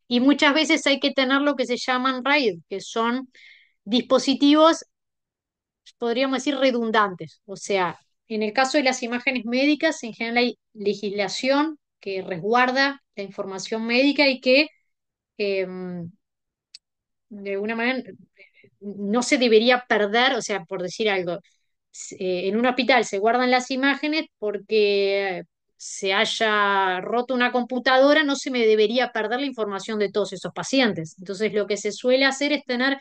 Y muchas veces hay que tener lo que se llaman RAID, que son dispositivos podríamos decir, redundantes. O sea, en el caso de las imágenes médicas, en general hay legislación que resguarda la información médica y que em, de alguna manera no se debería perder, o sea, por decir algo, eh, en un hospital se guardan las imágenes porque se haya roto una computadora, no se me debería perder la información de todos esos pacientes. Entonces, lo que se suele hacer es tener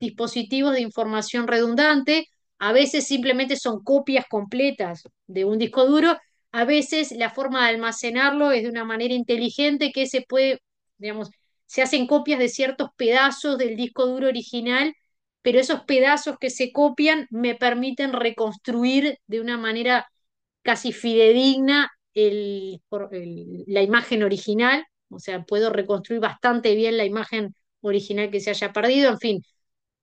dispositivos de información redundante, a veces simplemente son copias completas de un disco duro, a veces la forma de almacenarlo es de una manera inteligente que se puede, digamos, se hacen copias de ciertos pedazos del disco duro original, pero esos pedazos que se copian me permiten reconstruir de una manera casi fidedigna el, la imagen original, o sea, puedo reconstruir bastante bien la imagen original que se haya perdido, en fin,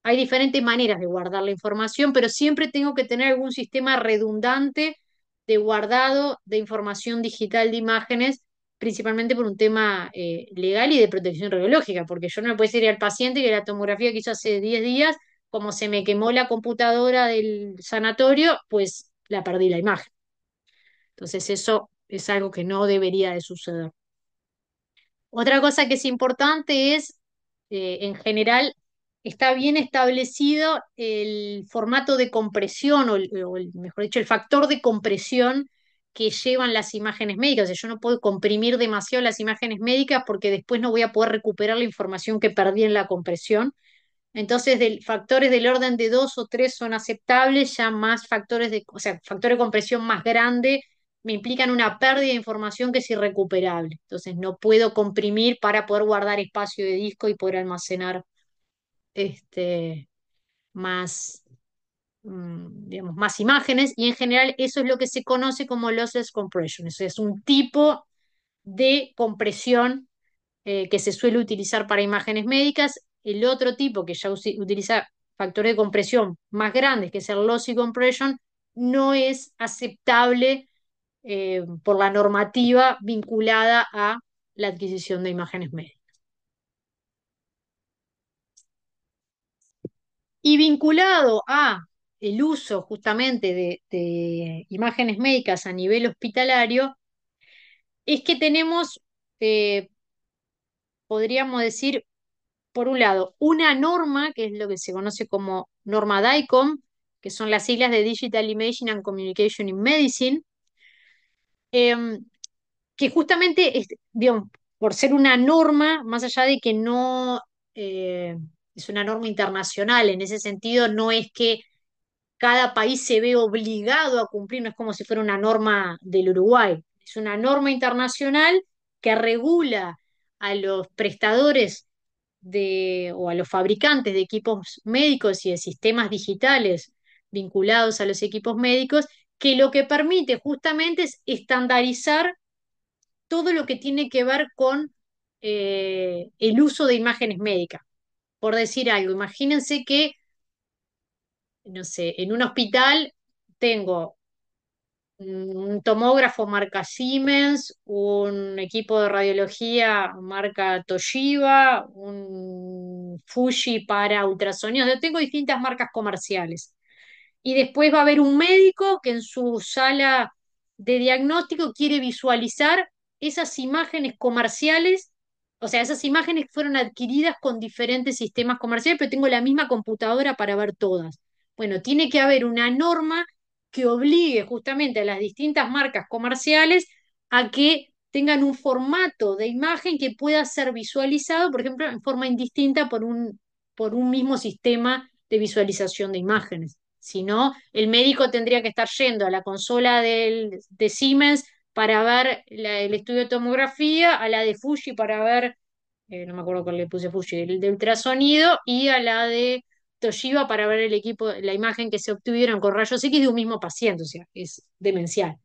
hay diferentes maneras de guardar la información, pero siempre tengo que tener algún sistema redundante de guardado de información digital de imágenes, principalmente por un tema eh, legal y de protección radiológica, porque yo no me puedo decir al paciente que la tomografía que hizo hace 10 días, como se me quemó la computadora del sanatorio, pues la perdí la imagen. Entonces eso es algo que no debería de suceder. Otra cosa que es importante es, eh, en general, está bien establecido el formato de compresión, o, mejor dicho, el factor de compresión que llevan las imágenes médicas. yo no puedo comprimir demasiado las imágenes médicas porque después no voy a poder recuperar la información que perdí en la compresión. Entonces, factores del orden de dos o tres son aceptables, ya más factores de, de compresión más grande me implican una pérdida de información que es irrecuperable. Entonces, no puedo comprimir para poder guardar espacio de disco y poder almacenar este, más, mm, digamos, más imágenes y en general eso es lo que se conoce como lossless compression, es un tipo de compresión eh, que se suele utilizar para imágenes médicas. El otro tipo que ya utiliza factores de compresión más grandes, que es el lossy compression, no es aceptable eh, por la normativa vinculada a la adquisición de imágenes médicas. Y vinculado a el uso justamente de, imágenes médicas a nivel hospitalario, es que tenemos, eh, podríamos decir, por un lado, una norma, que es lo que se conoce como norma DICOM, que son las siglas de Digital Imaging and Communication in Medicine, em, que justamente, es, por ser una norma, más allá de que no eh, es una norma internacional, en ese sentido no es que cada país se ve obligado a cumplir, no es como si fuera una norma del Uruguay, es una norma internacional que regula a los prestadores de, o a los fabricantes de equipos médicos y de sistemas digitales vinculados a los equipos médicos, que lo que permite justamente es estandarizar todo lo que tiene que ver con eh, el uso de imágenes médicas por decir algo, imagínense que, no sé, en un hospital tengo un tomógrafo marca Siemens, un equipo de radiología marca Toshiba, un Fuji para ultrasonidos. Yo tengo distintas marcas comerciales. Y después va a haber un médico que en su sala de diagnóstico quiere visualizar esas imágenes comerciales o sea, esas imágenes fueron adquiridas con diferentes sistemas comerciales, pero tengo la misma computadora para ver todas. Bueno, tiene que haber una norma que obligue justamente a las distintas marcas comerciales a que tengan un formato de imagen que pueda ser visualizado, por ejemplo, en forma indistinta por un, mismo sistema de visualización de imágenes. Si no, el médico tendría que estar yendo a la consola de Siemens para ver el estudio de tomografía, a la de Fuji para ver, eh, no me acuerdo cuál le puse Fuji, el de ultrasonido, y a la de Toshiba para ver el equipo, la imagen que se obtuvieron con rayos X de un mismo paciente, o sea, es demencial.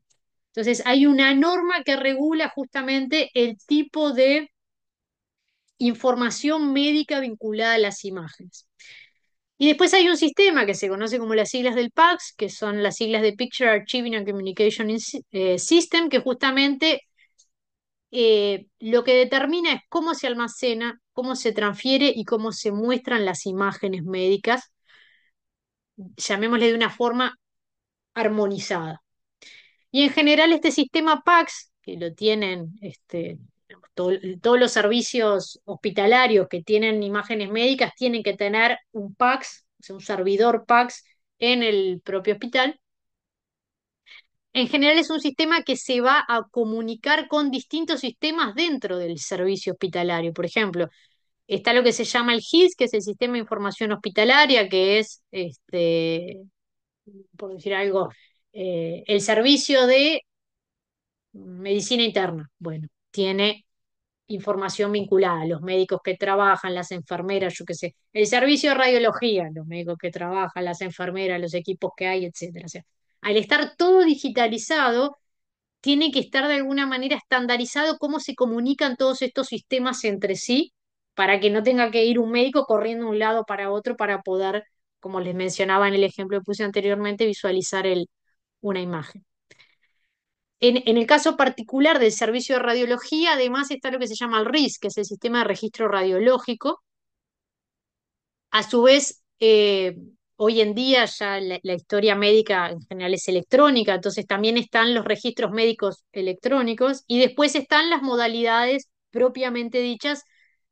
Entonces, hay una norma que regula justamente el tipo de información médica vinculada a las imágenes. Y después hay un sistema que se conoce como las siglas del PACS que son las siglas de Picture Archiving and Communication eh, System, que justamente eh, lo que determina es cómo se almacena, cómo se transfiere y cómo se muestran las imágenes médicas, llamémosle de una forma armonizada. Y en general este sistema PAX, que lo tienen este, todos los servicios hospitalarios que tienen imágenes médicas tienen que tener un PAX, un servidor PAX en el propio hospital. En general es un sistema que se va a comunicar con distintos sistemas dentro del servicio hospitalario. Por ejemplo, está lo que se llama el GIS, que es el Sistema de Información Hospitalaria, que es, este, por decir algo, eh, el servicio de medicina interna. Bueno, tiene información vinculada, los médicos que trabajan, las enfermeras, yo qué sé, el servicio de radiología, los médicos que trabajan, las enfermeras, los equipos que hay, etcétera. O sea, al estar todo digitalizado, tiene que estar de alguna manera estandarizado cómo se comunican todos estos sistemas entre sí para que no tenga que ir un médico corriendo de un lado para otro para poder, como les mencionaba en el ejemplo que puse anteriormente, visualizar el, una imagen. En, el caso particular del servicio de radiología, además está lo que se llama el RIS, que es el sistema de registro radiológico. A su vez, eh, hoy en día ya la, historia médica en general es electrónica, entonces también están los registros médicos electrónicos y después están las modalidades propiamente dichas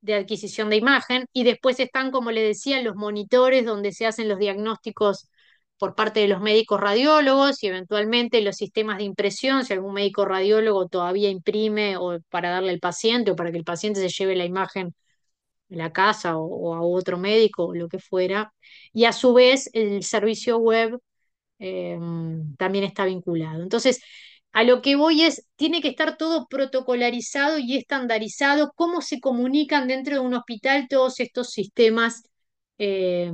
de adquisición de imagen y después están, como le decía, los monitores donde se hacen los diagnósticos por parte de los médicos radiólogos y eventualmente los sistemas de impresión, si algún médico radiólogo todavía imprime o para darle al paciente o para que el paciente se lleve la imagen a la casa o, a otro médico o lo que fuera. Y a su vez el servicio web eh, también está vinculado. Entonces, a lo que voy es, tiene que estar todo protocolarizado y estandarizado, cómo se comunican dentro de un hospital todos estos sistemas. Eh,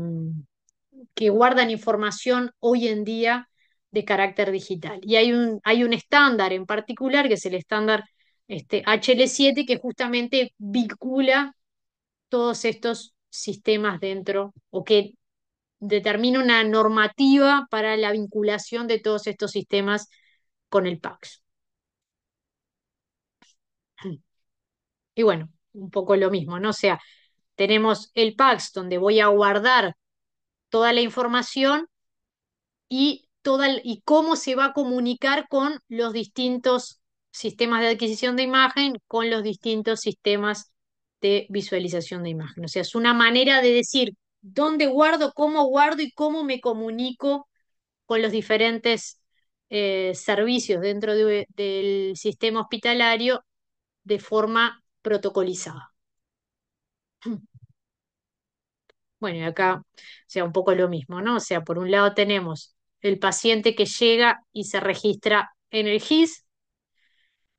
que guardan información hoy en día de carácter digital. Y hay un, hay un estándar en particular, que es el estándar este, HL7, que justamente vincula todos estos sistemas dentro o que determina una normativa para la vinculación de todos estos sistemas con el PAX. Y bueno, un poco lo mismo, ¿no? O sea, tenemos el PAX donde voy a guardar toda la información y, toda y cómo se va a comunicar con los distintos sistemas de adquisición de imagen, con los distintos sistemas de visualización de imagen. O sea, es una manera de decir dónde guardo, cómo guardo y cómo me comunico con los diferentes eh, servicios dentro del sistema hospitalario de forma protocolizada. *clears throat* Bueno, y acá, sea, un poco lo mismo, ¿no? O sea, por un lado tenemos el paciente que llega y se registra en el GIS,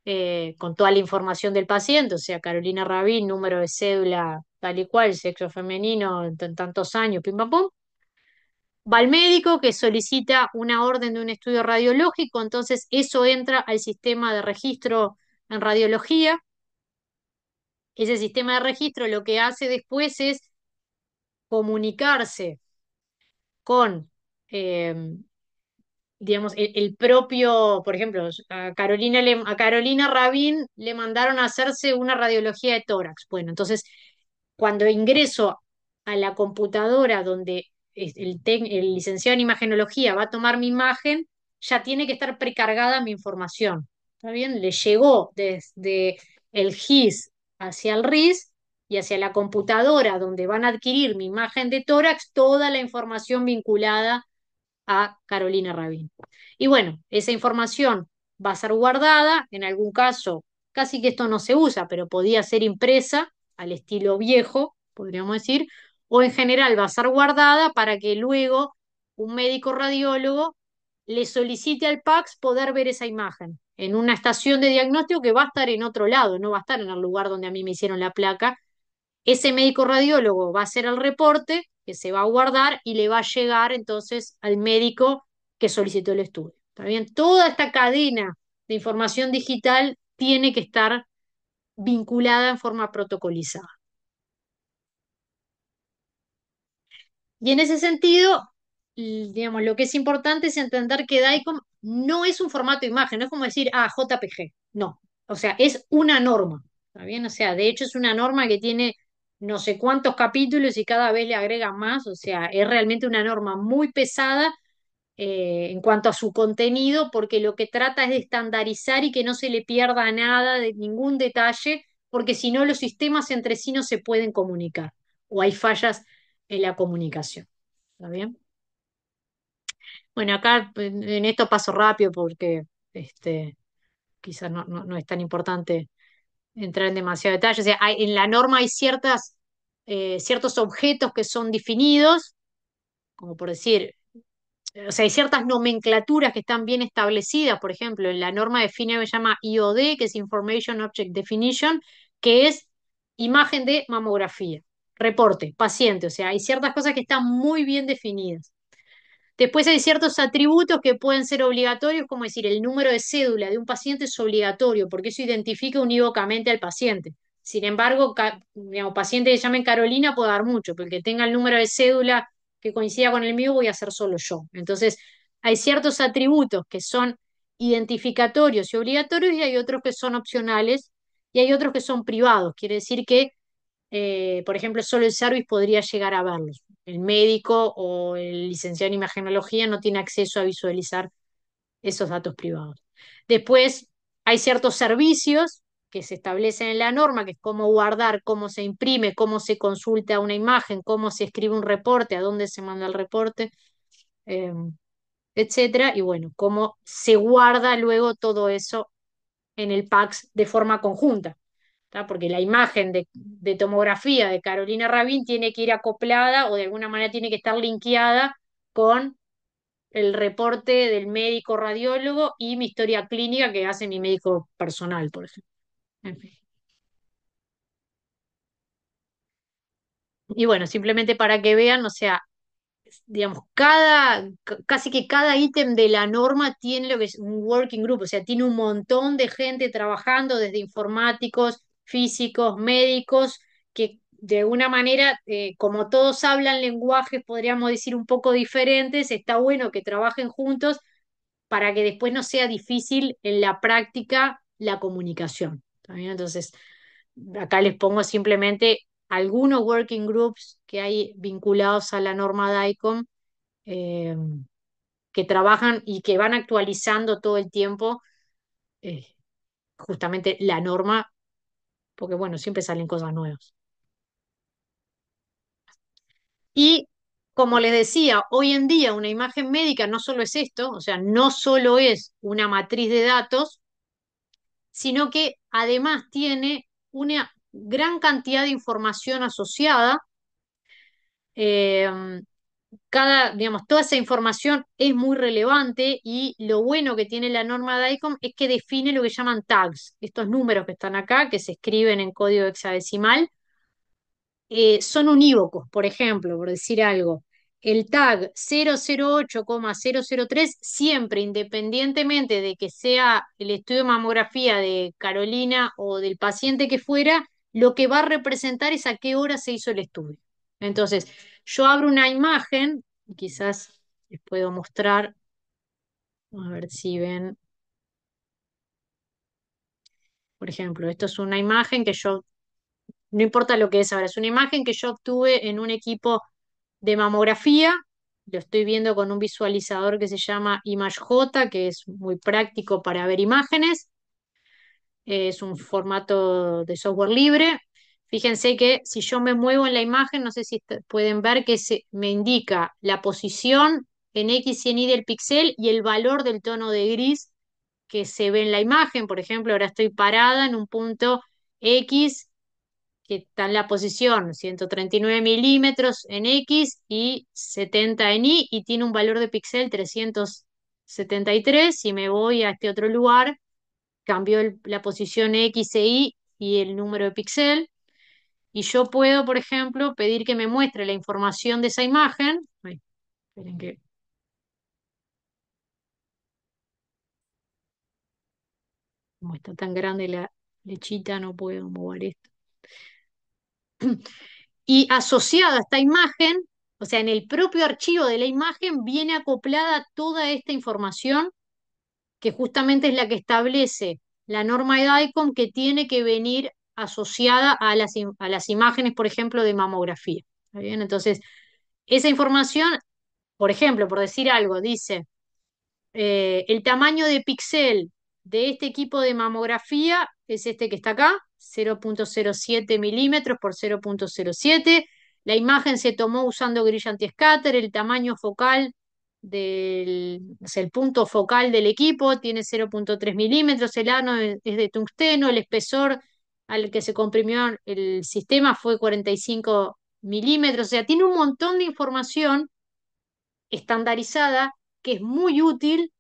eh, con toda la información del paciente, o sea, Carolina Rabín, número de cédula tal y cual, sexo femenino, en tantos años, pim pam pum. Va al médico que solicita una orden de un estudio radiológico, entonces eso entra al sistema de registro en radiología. Ese sistema de registro lo que hace después es comunicarse con, eh, digamos, e-, el, propio, por ejemplo, a Carolina, Carolina Rabín le mandaron a hacerse una radiología de tórax. Bueno, entonces, cuando ingreso a la computadora donde el, el licenciado en imagenología va a tomar mi imagen, ya tiene que estar precargada mi información. ¿Está bien? Le llegó desde el GIS hacia el RIS y hacia la computadora donde van a adquirir mi imagen de tórax toda la información vinculada a Carolina Rabin Y bueno, esa información va a ser guardada, en algún caso, casi que esto no se usa, pero podía ser impresa al estilo viejo, podríamos decir, o en general va a ser guardada para que luego un médico radiólogo le solicite al PAX poder ver esa imagen en una estación de diagnóstico que va a estar en otro lado, no va a estar en el lugar donde a mí me hicieron la placa, ese médico radiólogo va a hacer el reporte que se va a guardar y le va a llegar entonces al médico que solicitó el estudio. ¿Está Toda esta cadena de información digital tiene que estar vinculada en forma protocolizada. Y en ese sentido, digamos, lo que es importante es entender que DICOM no es un formato de imagen, no es como decir, ah, JPG, no. O sea, es una norma, ¿está bien? O sea, de hecho es una norma que tiene no sé cuántos capítulos y cada vez le agrega más, o sea, es realmente una norma muy pesada eh, en cuanto a su contenido, porque lo que trata es de estandarizar y que no se le pierda nada, de ningún detalle, porque si no los sistemas entre sí no se pueden comunicar o hay fallas en la comunicación. ¿Está bien? Bueno, acá en esto paso rápido porque este, quizás no, no es tan importante entrar en demasiado detalle. O sea, hay, en la norma hay ciertas, eh, ciertos objetos que son definidos, como por decir, o sea, hay ciertas nomenclaturas que están bien establecidas. Por ejemplo, en la norma define que se llama IOD, que es Information Object Definition, que es imagen de mamografía, reporte, paciente. O sea, hay ciertas cosas que están muy bien definidas. Después hay ciertos atributos que pueden ser obligatorios, como decir, el número de cédula de un paciente es obligatorio, porque eso identifica unívocamente al paciente. Sin embargo, digamos, paciente que llamen Carolina puede dar mucho, porque el que tenga el número de cédula que coincida con el mío voy a hacer solo yo. Entonces, hay ciertos atributos que son identificatorios y obligatorios y hay otros que son opcionales y hay otros que son privados. Quiere decir que, eh, por ejemplo, solo el service podría llegar a verlos el médico o el licenciado en imagenología no tiene acceso a visualizar esos datos privados. Después, hay ciertos servicios que se establecen en la norma, que es cómo guardar, cómo se imprime, cómo se consulta una imagen, cómo se escribe un reporte, a dónde se manda el reporte, etc. Eh, etcétera, y bueno, cómo se guarda luego todo eso en el PAX de forma conjunta porque la imagen de, tomografía de Carolina Rabin tiene que ir acoplada o de alguna manera tiene que estar linkeada con el reporte del médico radiólogo y mi historia clínica que hace mi médico personal, por ejemplo. Y bueno, simplemente para que vean, o sea, digamos, cada, casi que cada ítem de la norma tiene lo que es un working group, o sea, tiene un montón de gente trabajando, desde informáticos, físicos, médicos, que de una manera, eh, como todos hablan lenguajes, podríamos decir, un poco diferentes, está bueno que trabajen juntos para que después no sea difícil en la práctica la comunicación. ¿también? Entonces, acá les pongo simplemente algunos working groups que hay vinculados a la norma DICOM eh, que trabajan y que van actualizando todo el tiempo eh, justamente la norma porque bueno, siempre salen cosas nuevas. Y como les decía, hoy en día una imagen médica no solo es esto, o sea, no solo es una matriz de datos, sino que además tiene una gran cantidad de información asociada. Eh, cada, digamos, toda esa información es muy relevante y lo bueno que tiene la norma de DICOM es que define lo que llaman tags, estos números que están acá, que se escriben en código hexadecimal, eh, son unívocos, por ejemplo, por decir algo. El tag 008,003 siempre, independientemente de que sea el estudio de mamografía de Carolina o del paciente que fuera, lo que va a representar es a qué hora se hizo el estudio. Entonces, yo abro una imagen, quizás les puedo mostrar, a ver si ven. Por ejemplo, esto es una imagen que yo, no importa lo que es ahora, es una imagen que yo obtuve en un equipo de mamografía. Lo estoy viendo con un visualizador que se llama ImageJ, que es muy práctico para ver imágenes. Es un formato de software libre. Fíjense que si yo me muevo en la imagen, no sé si pueden ver que se me indica la posición en X y en Y del píxel y el valor del tono de gris que se ve en la imagen. Por ejemplo, ahora estoy parada en un punto X que está en la posición 139 milímetros en X y 70 en Y y tiene un valor de píxel 373. Si me voy a este otro lugar, cambio la posición X e Y y el número de píxel. Y yo puedo, por ejemplo, pedir que me muestre la información de esa imagen. esperen que... Como está tan grande la lechita, no puedo mover esto. *clears throat* Y asociada a esta imagen, o sea, en el propio archivo de la imagen viene acoplada toda esta información que justamente es la que establece la norma de ICON que tiene que venir asociada a las, a las imágenes, por ejemplo, de mamografía. bien? Entonces, esa información, por ejemplo, por decir algo, dice eh, el tamaño de píxel de este equipo de mamografía es este que está acá, 0.07 milímetros por 0.07. La imagen se tomó usando grilla anti-scatter, el tamaño focal del es el punto focal del equipo tiene 0.3 milímetros, el ano es de tungsteno, el espesor al que se comprimió el sistema fue 45 milímetros, o sea, tiene un montón de información estandarizada que es muy útil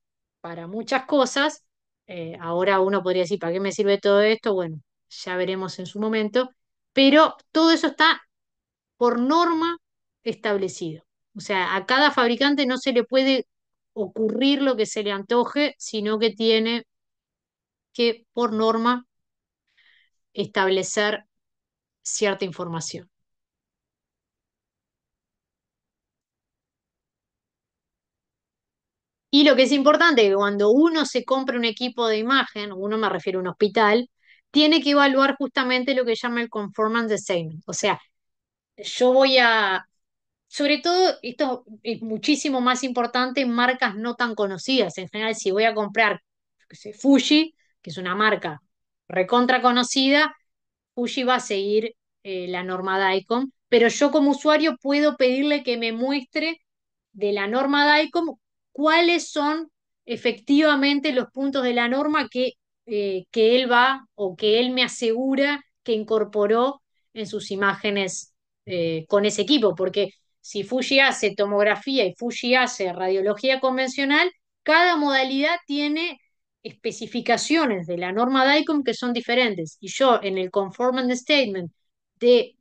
para muchas cosas. Eh, ahora uno podría decir, ¿para qué me sirve todo esto? Bueno, ya veremos en su momento, pero todo eso está por norma establecido. O sea, a cada fabricante no se le puede ocurrir lo que se le antoje, sino que tiene que, por norma, establecer cierta información. Y lo que es importante, cuando uno se compra un equipo de imagen, uno me refiero a un hospital, tiene que evaluar justamente lo que llama el conformance design. O sea, yo voy a, sobre todo, esto es muchísimo más importante en marcas no tan conocidas. En general, si voy a comprar Fuji, que es una marca recontra conocida, Fuji va a seguir eh, la norma DICOM, pero yo como usuario puedo pedirle que me muestre de la norma DICOM cuáles son efectivamente los puntos de la norma que, eh, que él va o que él me asegura que incorporó en sus imágenes eh, con ese equipo, porque si Fuji hace tomografía y Fuji hace radiología convencional, cada modalidad tiene especificaciones de la norma DICOM que son diferentes. Y yo en el conformant statement de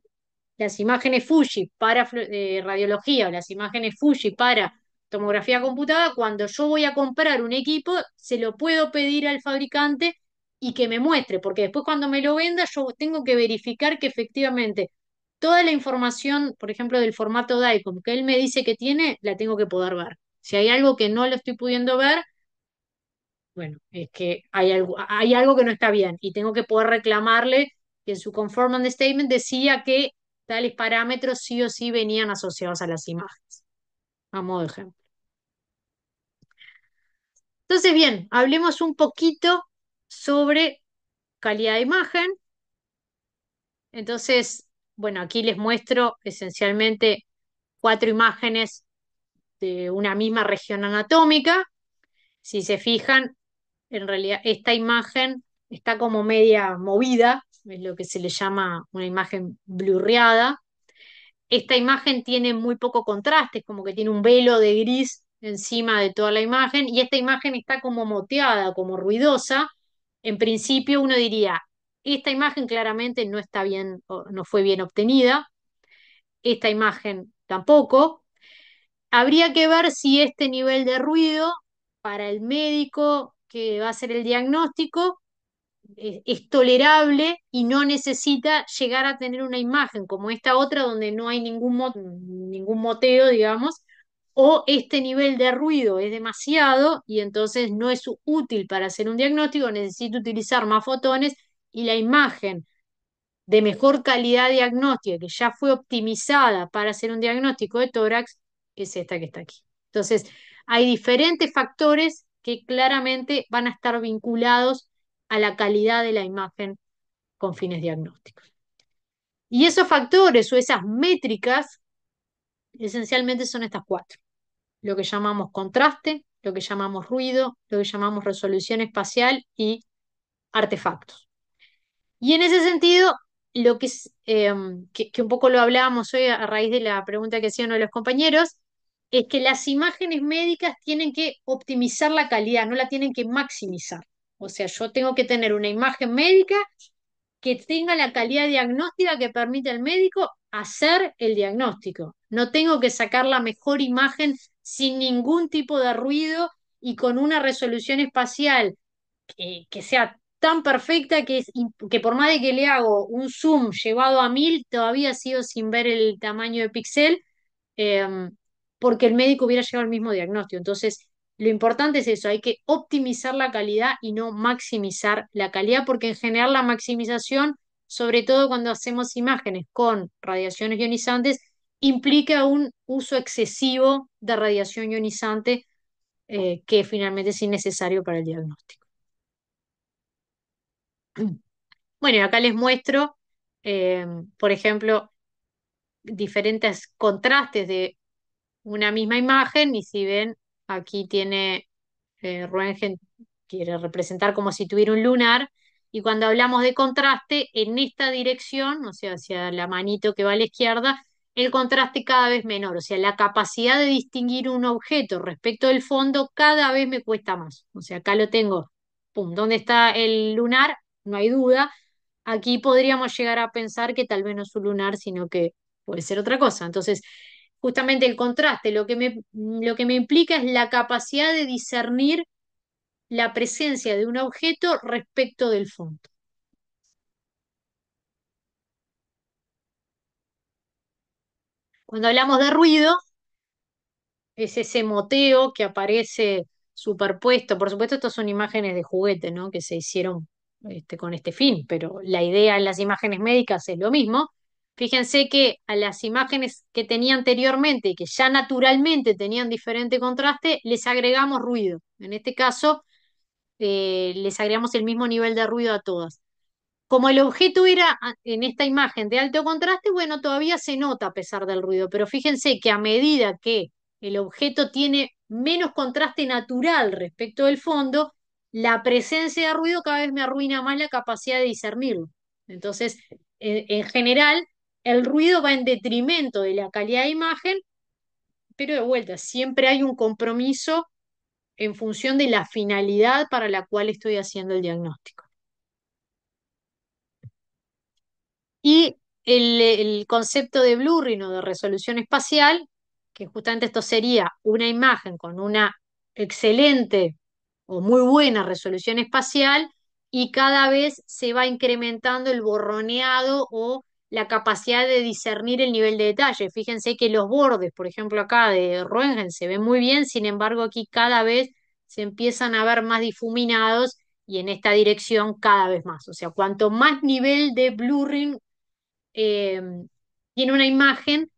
las imágenes Fuji para eh, radiología o las imágenes Fuji para tomografía computada, cuando yo voy a comprar un equipo, se lo puedo pedir al fabricante y que me muestre, porque después cuando me lo venda, yo tengo que verificar que efectivamente toda la información, por ejemplo, del formato DICOM que él me dice que tiene, la tengo que poder ver. Si hay algo que no lo estoy pudiendo ver, bueno, es que hay algo, hay algo que no está bien y tengo que poder reclamarle que en su conformance statement decía que tales parámetros sí o sí venían asociados a las imágenes, a modo de ejemplo. Entonces, bien, hablemos un poquito sobre calidad de imagen. Entonces, bueno, aquí les muestro esencialmente cuatro imágenes de una misma región anatómica. Si se fijan, en realidad esta imagen está como media movida, es lo que se le llama una imagen blurreada. Esta imagen tiene muy poco contraste, es como que tiene un velo de gris encima de toda la imagen y esta imagen está como moteada, como ruidosa. En principio uno diría, esta imagen claramente no está bien, no fue bien obtenida, esta imagen tampoco. Habría que ver si este nivel de ruido para el médico que va a ser el diagnóstico eh, es tolerable y no necesita llegar a tener una imagen como esta otra donde no hay ningún, ningún moteo, digamos, o este nivel de ruido es demasiado y entonces no es útil para hacer un diagnóstico, necesita utilizar más fotones y la imagen de mejor calidad diagnóstica que ya fue optimizada para hacer un diagnóstico de tórax es esta que está aquí. Entonces, hay diferentes factores que claramente van a estar vinculados a la calidad de la imagen con fines diagnósticos. Y esos factores o esas métricas esencialmente son estas cuatro. Lo que llamamos contraste, lo que llamamos ruido, lo que llamamos resolución espacial y artefactos. Y en ese sentido, lo que, em, que, un poco lo hablábamos hoy a raíz de la pregunta que hacían los compañeros, es que las imágenes médicas tienen que optimizar la calidad, no la tienen que maximizar. O sea, yo tengo que tener una imagen médica que tenga la calidad diagnóstica que permite al médico hacer el diagnóstico. No tengo que sacar la mejor imagen sin ningún tipo de ruido y con una resolución espacial que, sea tan perfecta que, que por más de que le hago un zoom llevado a mil, todavía sigo sin ver el tamaño de píxel, em, porque el médico hubiera llegado al mismo diagnóstico. Entonces, lo importante es eso, hay que optimizar la calidad y no maximizar la calidad, porque en general la maximización, sobre todo cuando hacemos imágenes con radiaciones ionizantes, implica un uso excesivo de radiación ionizante eh, que finalmente es innecesario para el diagnóstico. *clears throat* Bueno, acá les muestro, eh, por ejemplo, diferentes contrastes de una misma imagen y si ven, aquí tiene, eh, quiere representar como si tuviera un lunar y cuando hablamos de contraste, en esta dirección, o sea, hacia la manito que va a la izquierda, el contraste cada vez menor, o sea, la capacidad de distinguir un objeto respecto del fondo cada vez me cuesta más. O sea, acá lo tengo, pum, ¿dónde está el lunar? No hay duda. Aquí podríamos llegar a pensar que tal vez no es un lunar, sino que puede ser otra cosa. Entonces, justamente el contraste, lo que me, implica es la capacidad de discernir la presencia de un objeto respecto del fondo. Cuando hablamos de ruido, es ese moteo que aparece superpuesto. Por supuesto, estas son imágenes de juguete, ¿no? Que se hicieron este, con este fin, pero la idea en las imágenes médicas es lo mismo. Fíjense que a las imágenes que tenía anteriormente, que ya naturalmente tenían diferente contraste, les agregamos ruido. En este caso, eh, les agregamos el mismo nivel de ruido a todas. Como el objeto era ah, en esta imagen de alto contraste, bueno, todavía se nota a pesar del ruido, pero fíjense que a medida que el objeto tiene menos contraste natural respecto del fondo, la presencia de ruido cada vez me arruina más la capacidad de discernirlo. Entonces, en general, el ruido va en detrimento de la calidad de imagen, pero de vuelta, siempre hay un compromiso en función de la finalidad para la cual estoy haciendo el diagnóstico. Y el, concepto de blurring o de resolución espacial, que justamente esto sería una imagen con una excelente o muy buena resolución espacial y cada vez se va incrementando el borroneado o la capacidad de discernir el nivel de detalle. Fíjense que los bordes, por ejemplo, acá de Röntgen, se ven muy bien, sin embargo, aquí cada vez se empiezan a ver más difuminados y en esta dirección cada vez más. O sea, cuanto más nivel de blurring em, tiene una imagen,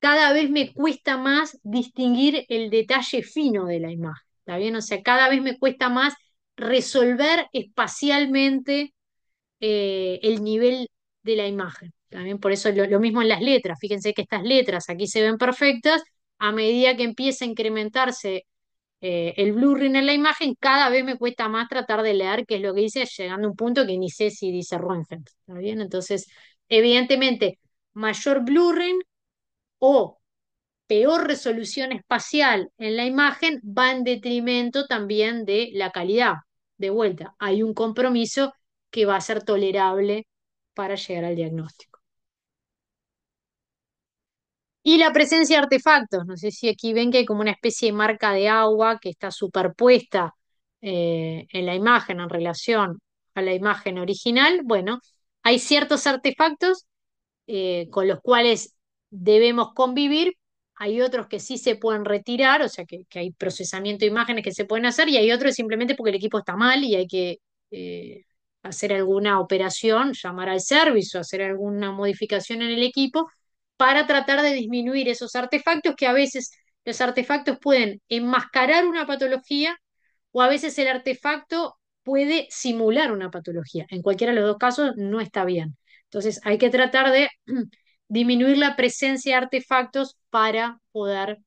cada vez me cuesta más distinguir el detalle fino de la imagen. ¿Está bien? O sea, cada vez me cuesta más resolver espacialmente eh, el nivel de la imagen. También por eso lo, mismo en las letras. Fíjense que estas letras aquí se ven perfectas. A medida que empieza a incrementarse eh, el blurring en la imagen, cada vez me cuesta más tratar de leer qué es lo que dice, llegando a un punto que ni sé si dice Röntgen. ¿Está bien? Entonces, evidentemente, mayor blurring o peor resolución espacial en la imagen va en detrimento también de la calidad. De vuelta, hay un compromiso que va a ser tolerable para llegar al diagnóstico. Y la presencia de artefactos, no sé si aquí ven que hay como una especie de marca de agua que está superpuesta eh, en la imagen en relación a la imagen original. Bueno, hay ciertos artefactos eh, con los cuales debemos convivir, hay otros que sí se pueden retirar, o sea que, hay procesamiento de imágenes que se pueden hacer y hay otros simplemente porque el equipo está mal y hay que... Eh, hacer alguna operación, llamar al servicio, hacer alguna modificación en el equipo, para tratar de disminuir esos artefactos que a veces los artefactos pueden enmascarar una patología o a veces el artefacto puede simular una patología. En cualquiera de los dos casos no está bien. Entonces hay que tratar de *clears throat* disminuir la presencia de artefactos para poder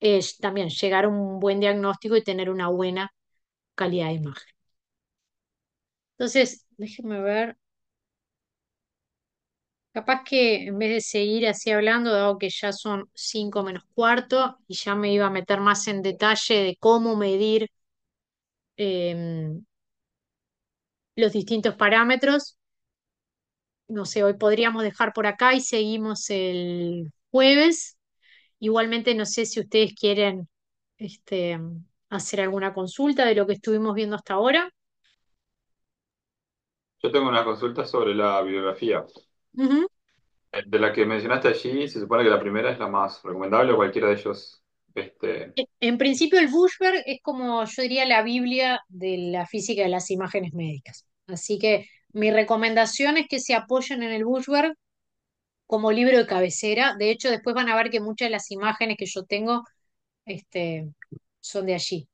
eh, también llegar a un buen diagnóstico y tener una buena calidad de imagen. Entonces, déjenme ver. Capaz que en vez de seguir así hablando, dado que ya son 5 menos cuarto y ya me iba a meter más en detalle de cómo medir em, los distintos parámetros, no sé, hoy podríamos dejar por acá y seguimos el jueves. Igualmente, no sé si ustedes quieren este, hacer alguna consulta de lo que estuvimos viendo hasta ahora. Yo tengo una consulta sobre la bibliografía. Eh, de la que mencionaste allí, se supone que la primera es la más recomendable o cualquiera de ellos. Este, e, En principio, el Bushberg es como yo diría la Biblia de la física de las imágenes médicas. Así que mi recomendación es que se apoyen en el Bushberg como libro de cabecera. De hecho, después van a ver que muchas de las imágenes que yo tengo, este, son de allí.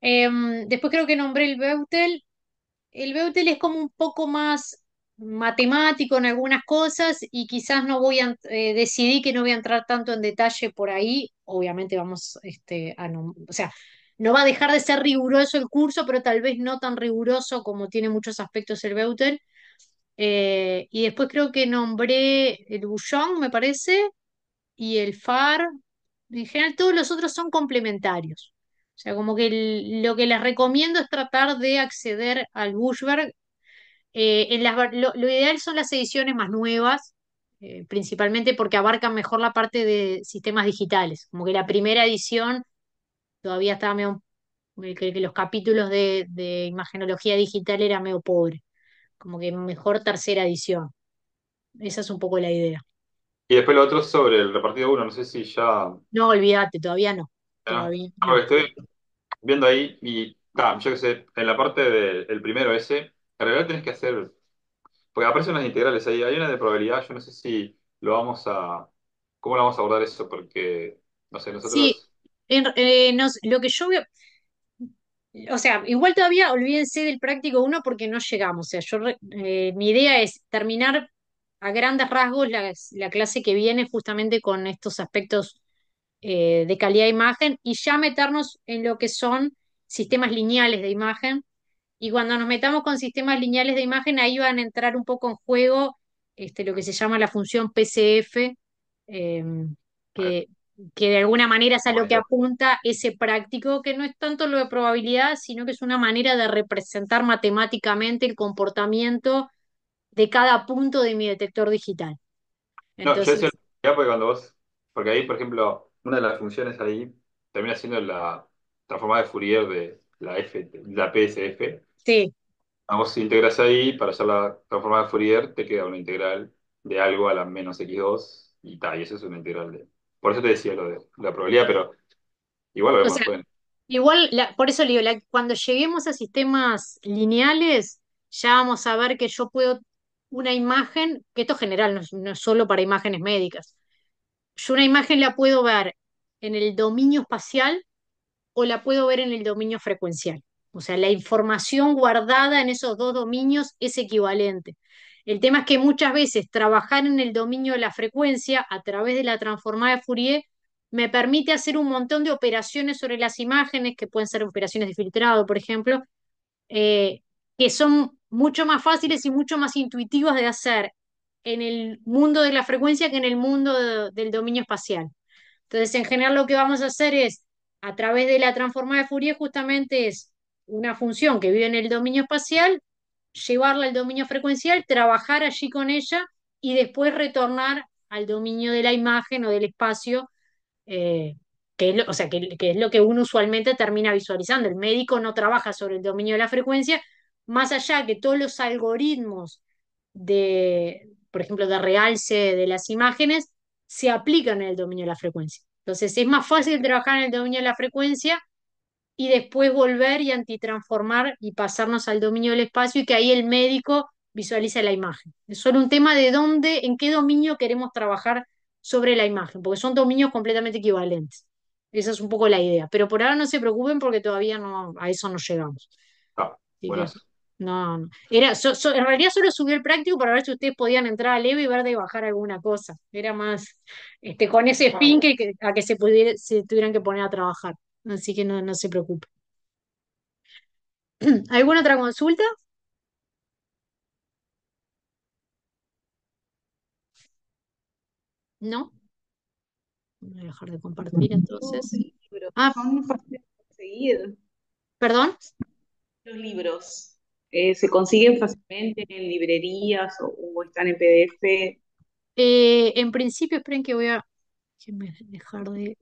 Em, después creo que nombré el Beutel. El Beutel es como un poco más matemático en algunas cosas y quizás no voy a, decidir eh, decidí que no voy a entrar tanto en detalle por ahí, obviamente vamos este, a, no, o sea, no va a dejar de ser riguroso el curso, pero tal vez no tan riguroso como tiene muchos aspectos el Beutel. Eh, y después creo que nombré el Bouchon me parece, y el FAR. En general, todos los otros son complementarios. O sea, como que lo que les recomiendo es tratar de acceder al Bushberg eh, lo, ideal son las ediciones más nuevas, eh, principalmente porque abarcan mejor la parte de sistemas digitales. Como que la primera edición todavía estaba medio, eh, que, los capítulos de, imagenología digital era medio pobre. Como que mejor tercera edición. Esa es un poco la idea. Y después lo otro sobre el repartido 1, no sé si ya. No, olvídate, todavía no. estoy viendo ahí y, ah, yo sé, en la parte del primero ese, en Realidad tenés que hacer, porque aparecen las integrales ahí, hay una de probabilidad, yo no sé si lo vamos a, cómo lo vamos a abordar eso, porque, no sé, nosotros, Sí, eh, lo que yo veo, o sea, igual todavía olvídense del práctico 1 porque no llegamos. O sea, yo eh, mi idea es terminar a grandes rasgos la, clase que viene justamente con estos aspectos eh, de calidad de imagen y ya meternos en lo que son sistemas lineales de imagen y cuando nos metamos con sistemas lineales de imagen, ahí van a entrar un poco en juego este, lo que se llama la función PCF, em, que, de alguna manera es a lo que apunta ese práctico, que no es tanto lo de probabilidad, sino que es una manera de representar matemáticamente el comportamiento de cada punto de mi detector digital. Entonces, no, yo porque cuando vos, porque ahí, por ejemplo, una de las funciones ahí termina siendo la transformada de Fourier de, la, F, la PSF. Sí. Vamos, integras ahí, para la transformada de Fourier, te queda una integral de algo a la menos x2 y tal, y eso es una integral de... Por eso te decía lo de la probabilidad, pero igual Igual, por eso le digo, cuando lleguemos a sistemas lineales, ya vamos a ver que yo puedo una imagen, que esto es general, no es solo para imágenes médicas, yo una imagen la puedo ver en el dominio espacial o la puedo ver en el dominio frecuencial. O sea, la información guardada en esos dos dominios es equivalente. El tema es que muchas veces trabajar en el dominio de la frecuencia a través de la transformada de Fourier me permite hacer un montón de operaciones sobre las imágenes, que pueden ser operaciones de filtrado, por ejemplo, eh, que son mucho más fáciles y mucho más intuitivas de hacer en el mundo de la frecuencia que en el mundo del dominio espacial. Entonces, en general lo que vamos a hacer es a través de la transformada de Fourier justamente es una función que vive en el dominio espacial, llevarla al dominio frecuencial, trabajar allí con ella y después retornar al dominio de la imagen o del espacio, eh, que, es lo, o sea, que, es lo que uno usualmente termina visualizando. El médico no trabaja sobre el dominio de la frecuencia, más allá que todos los algoritmos de, por ejemplo, de realce de las imágenes, se aplican en el dominio de la frecuencia. Entonces es más fácil trabajar en el dominio de la frecuencia y después volver y antitransformar y pasarnos al dominio del espacio y que ahí el médico visualice la imagen. Es solo un tema de dónde, en qué dominio queremos trabajar sobre la imagen, porque son dominios completamente equivalentes. Esa es un poco la idea. Pero por ahora no se preocupen porque todavía no, a eso no llegamos. Ah, no, no. Era, en realidad solo subió el práctico para ver si ustedes podían entrar a leve y ver de bajar alguna cosa. Era más este, con ese spin que, a que se, pudiera, se tuvieran que poner a trabajar. Así que no, se preocupe *clears throat* ¿Alguna otra consulta? ¿No? Voy a dejar de compartir entonces. Ah, conseguir ¿Perdón? Los libros. Eh, ¿Se consiguen fácilmente en librerías o, están en PDF? Eh, en principio, esperen que voy a dejar de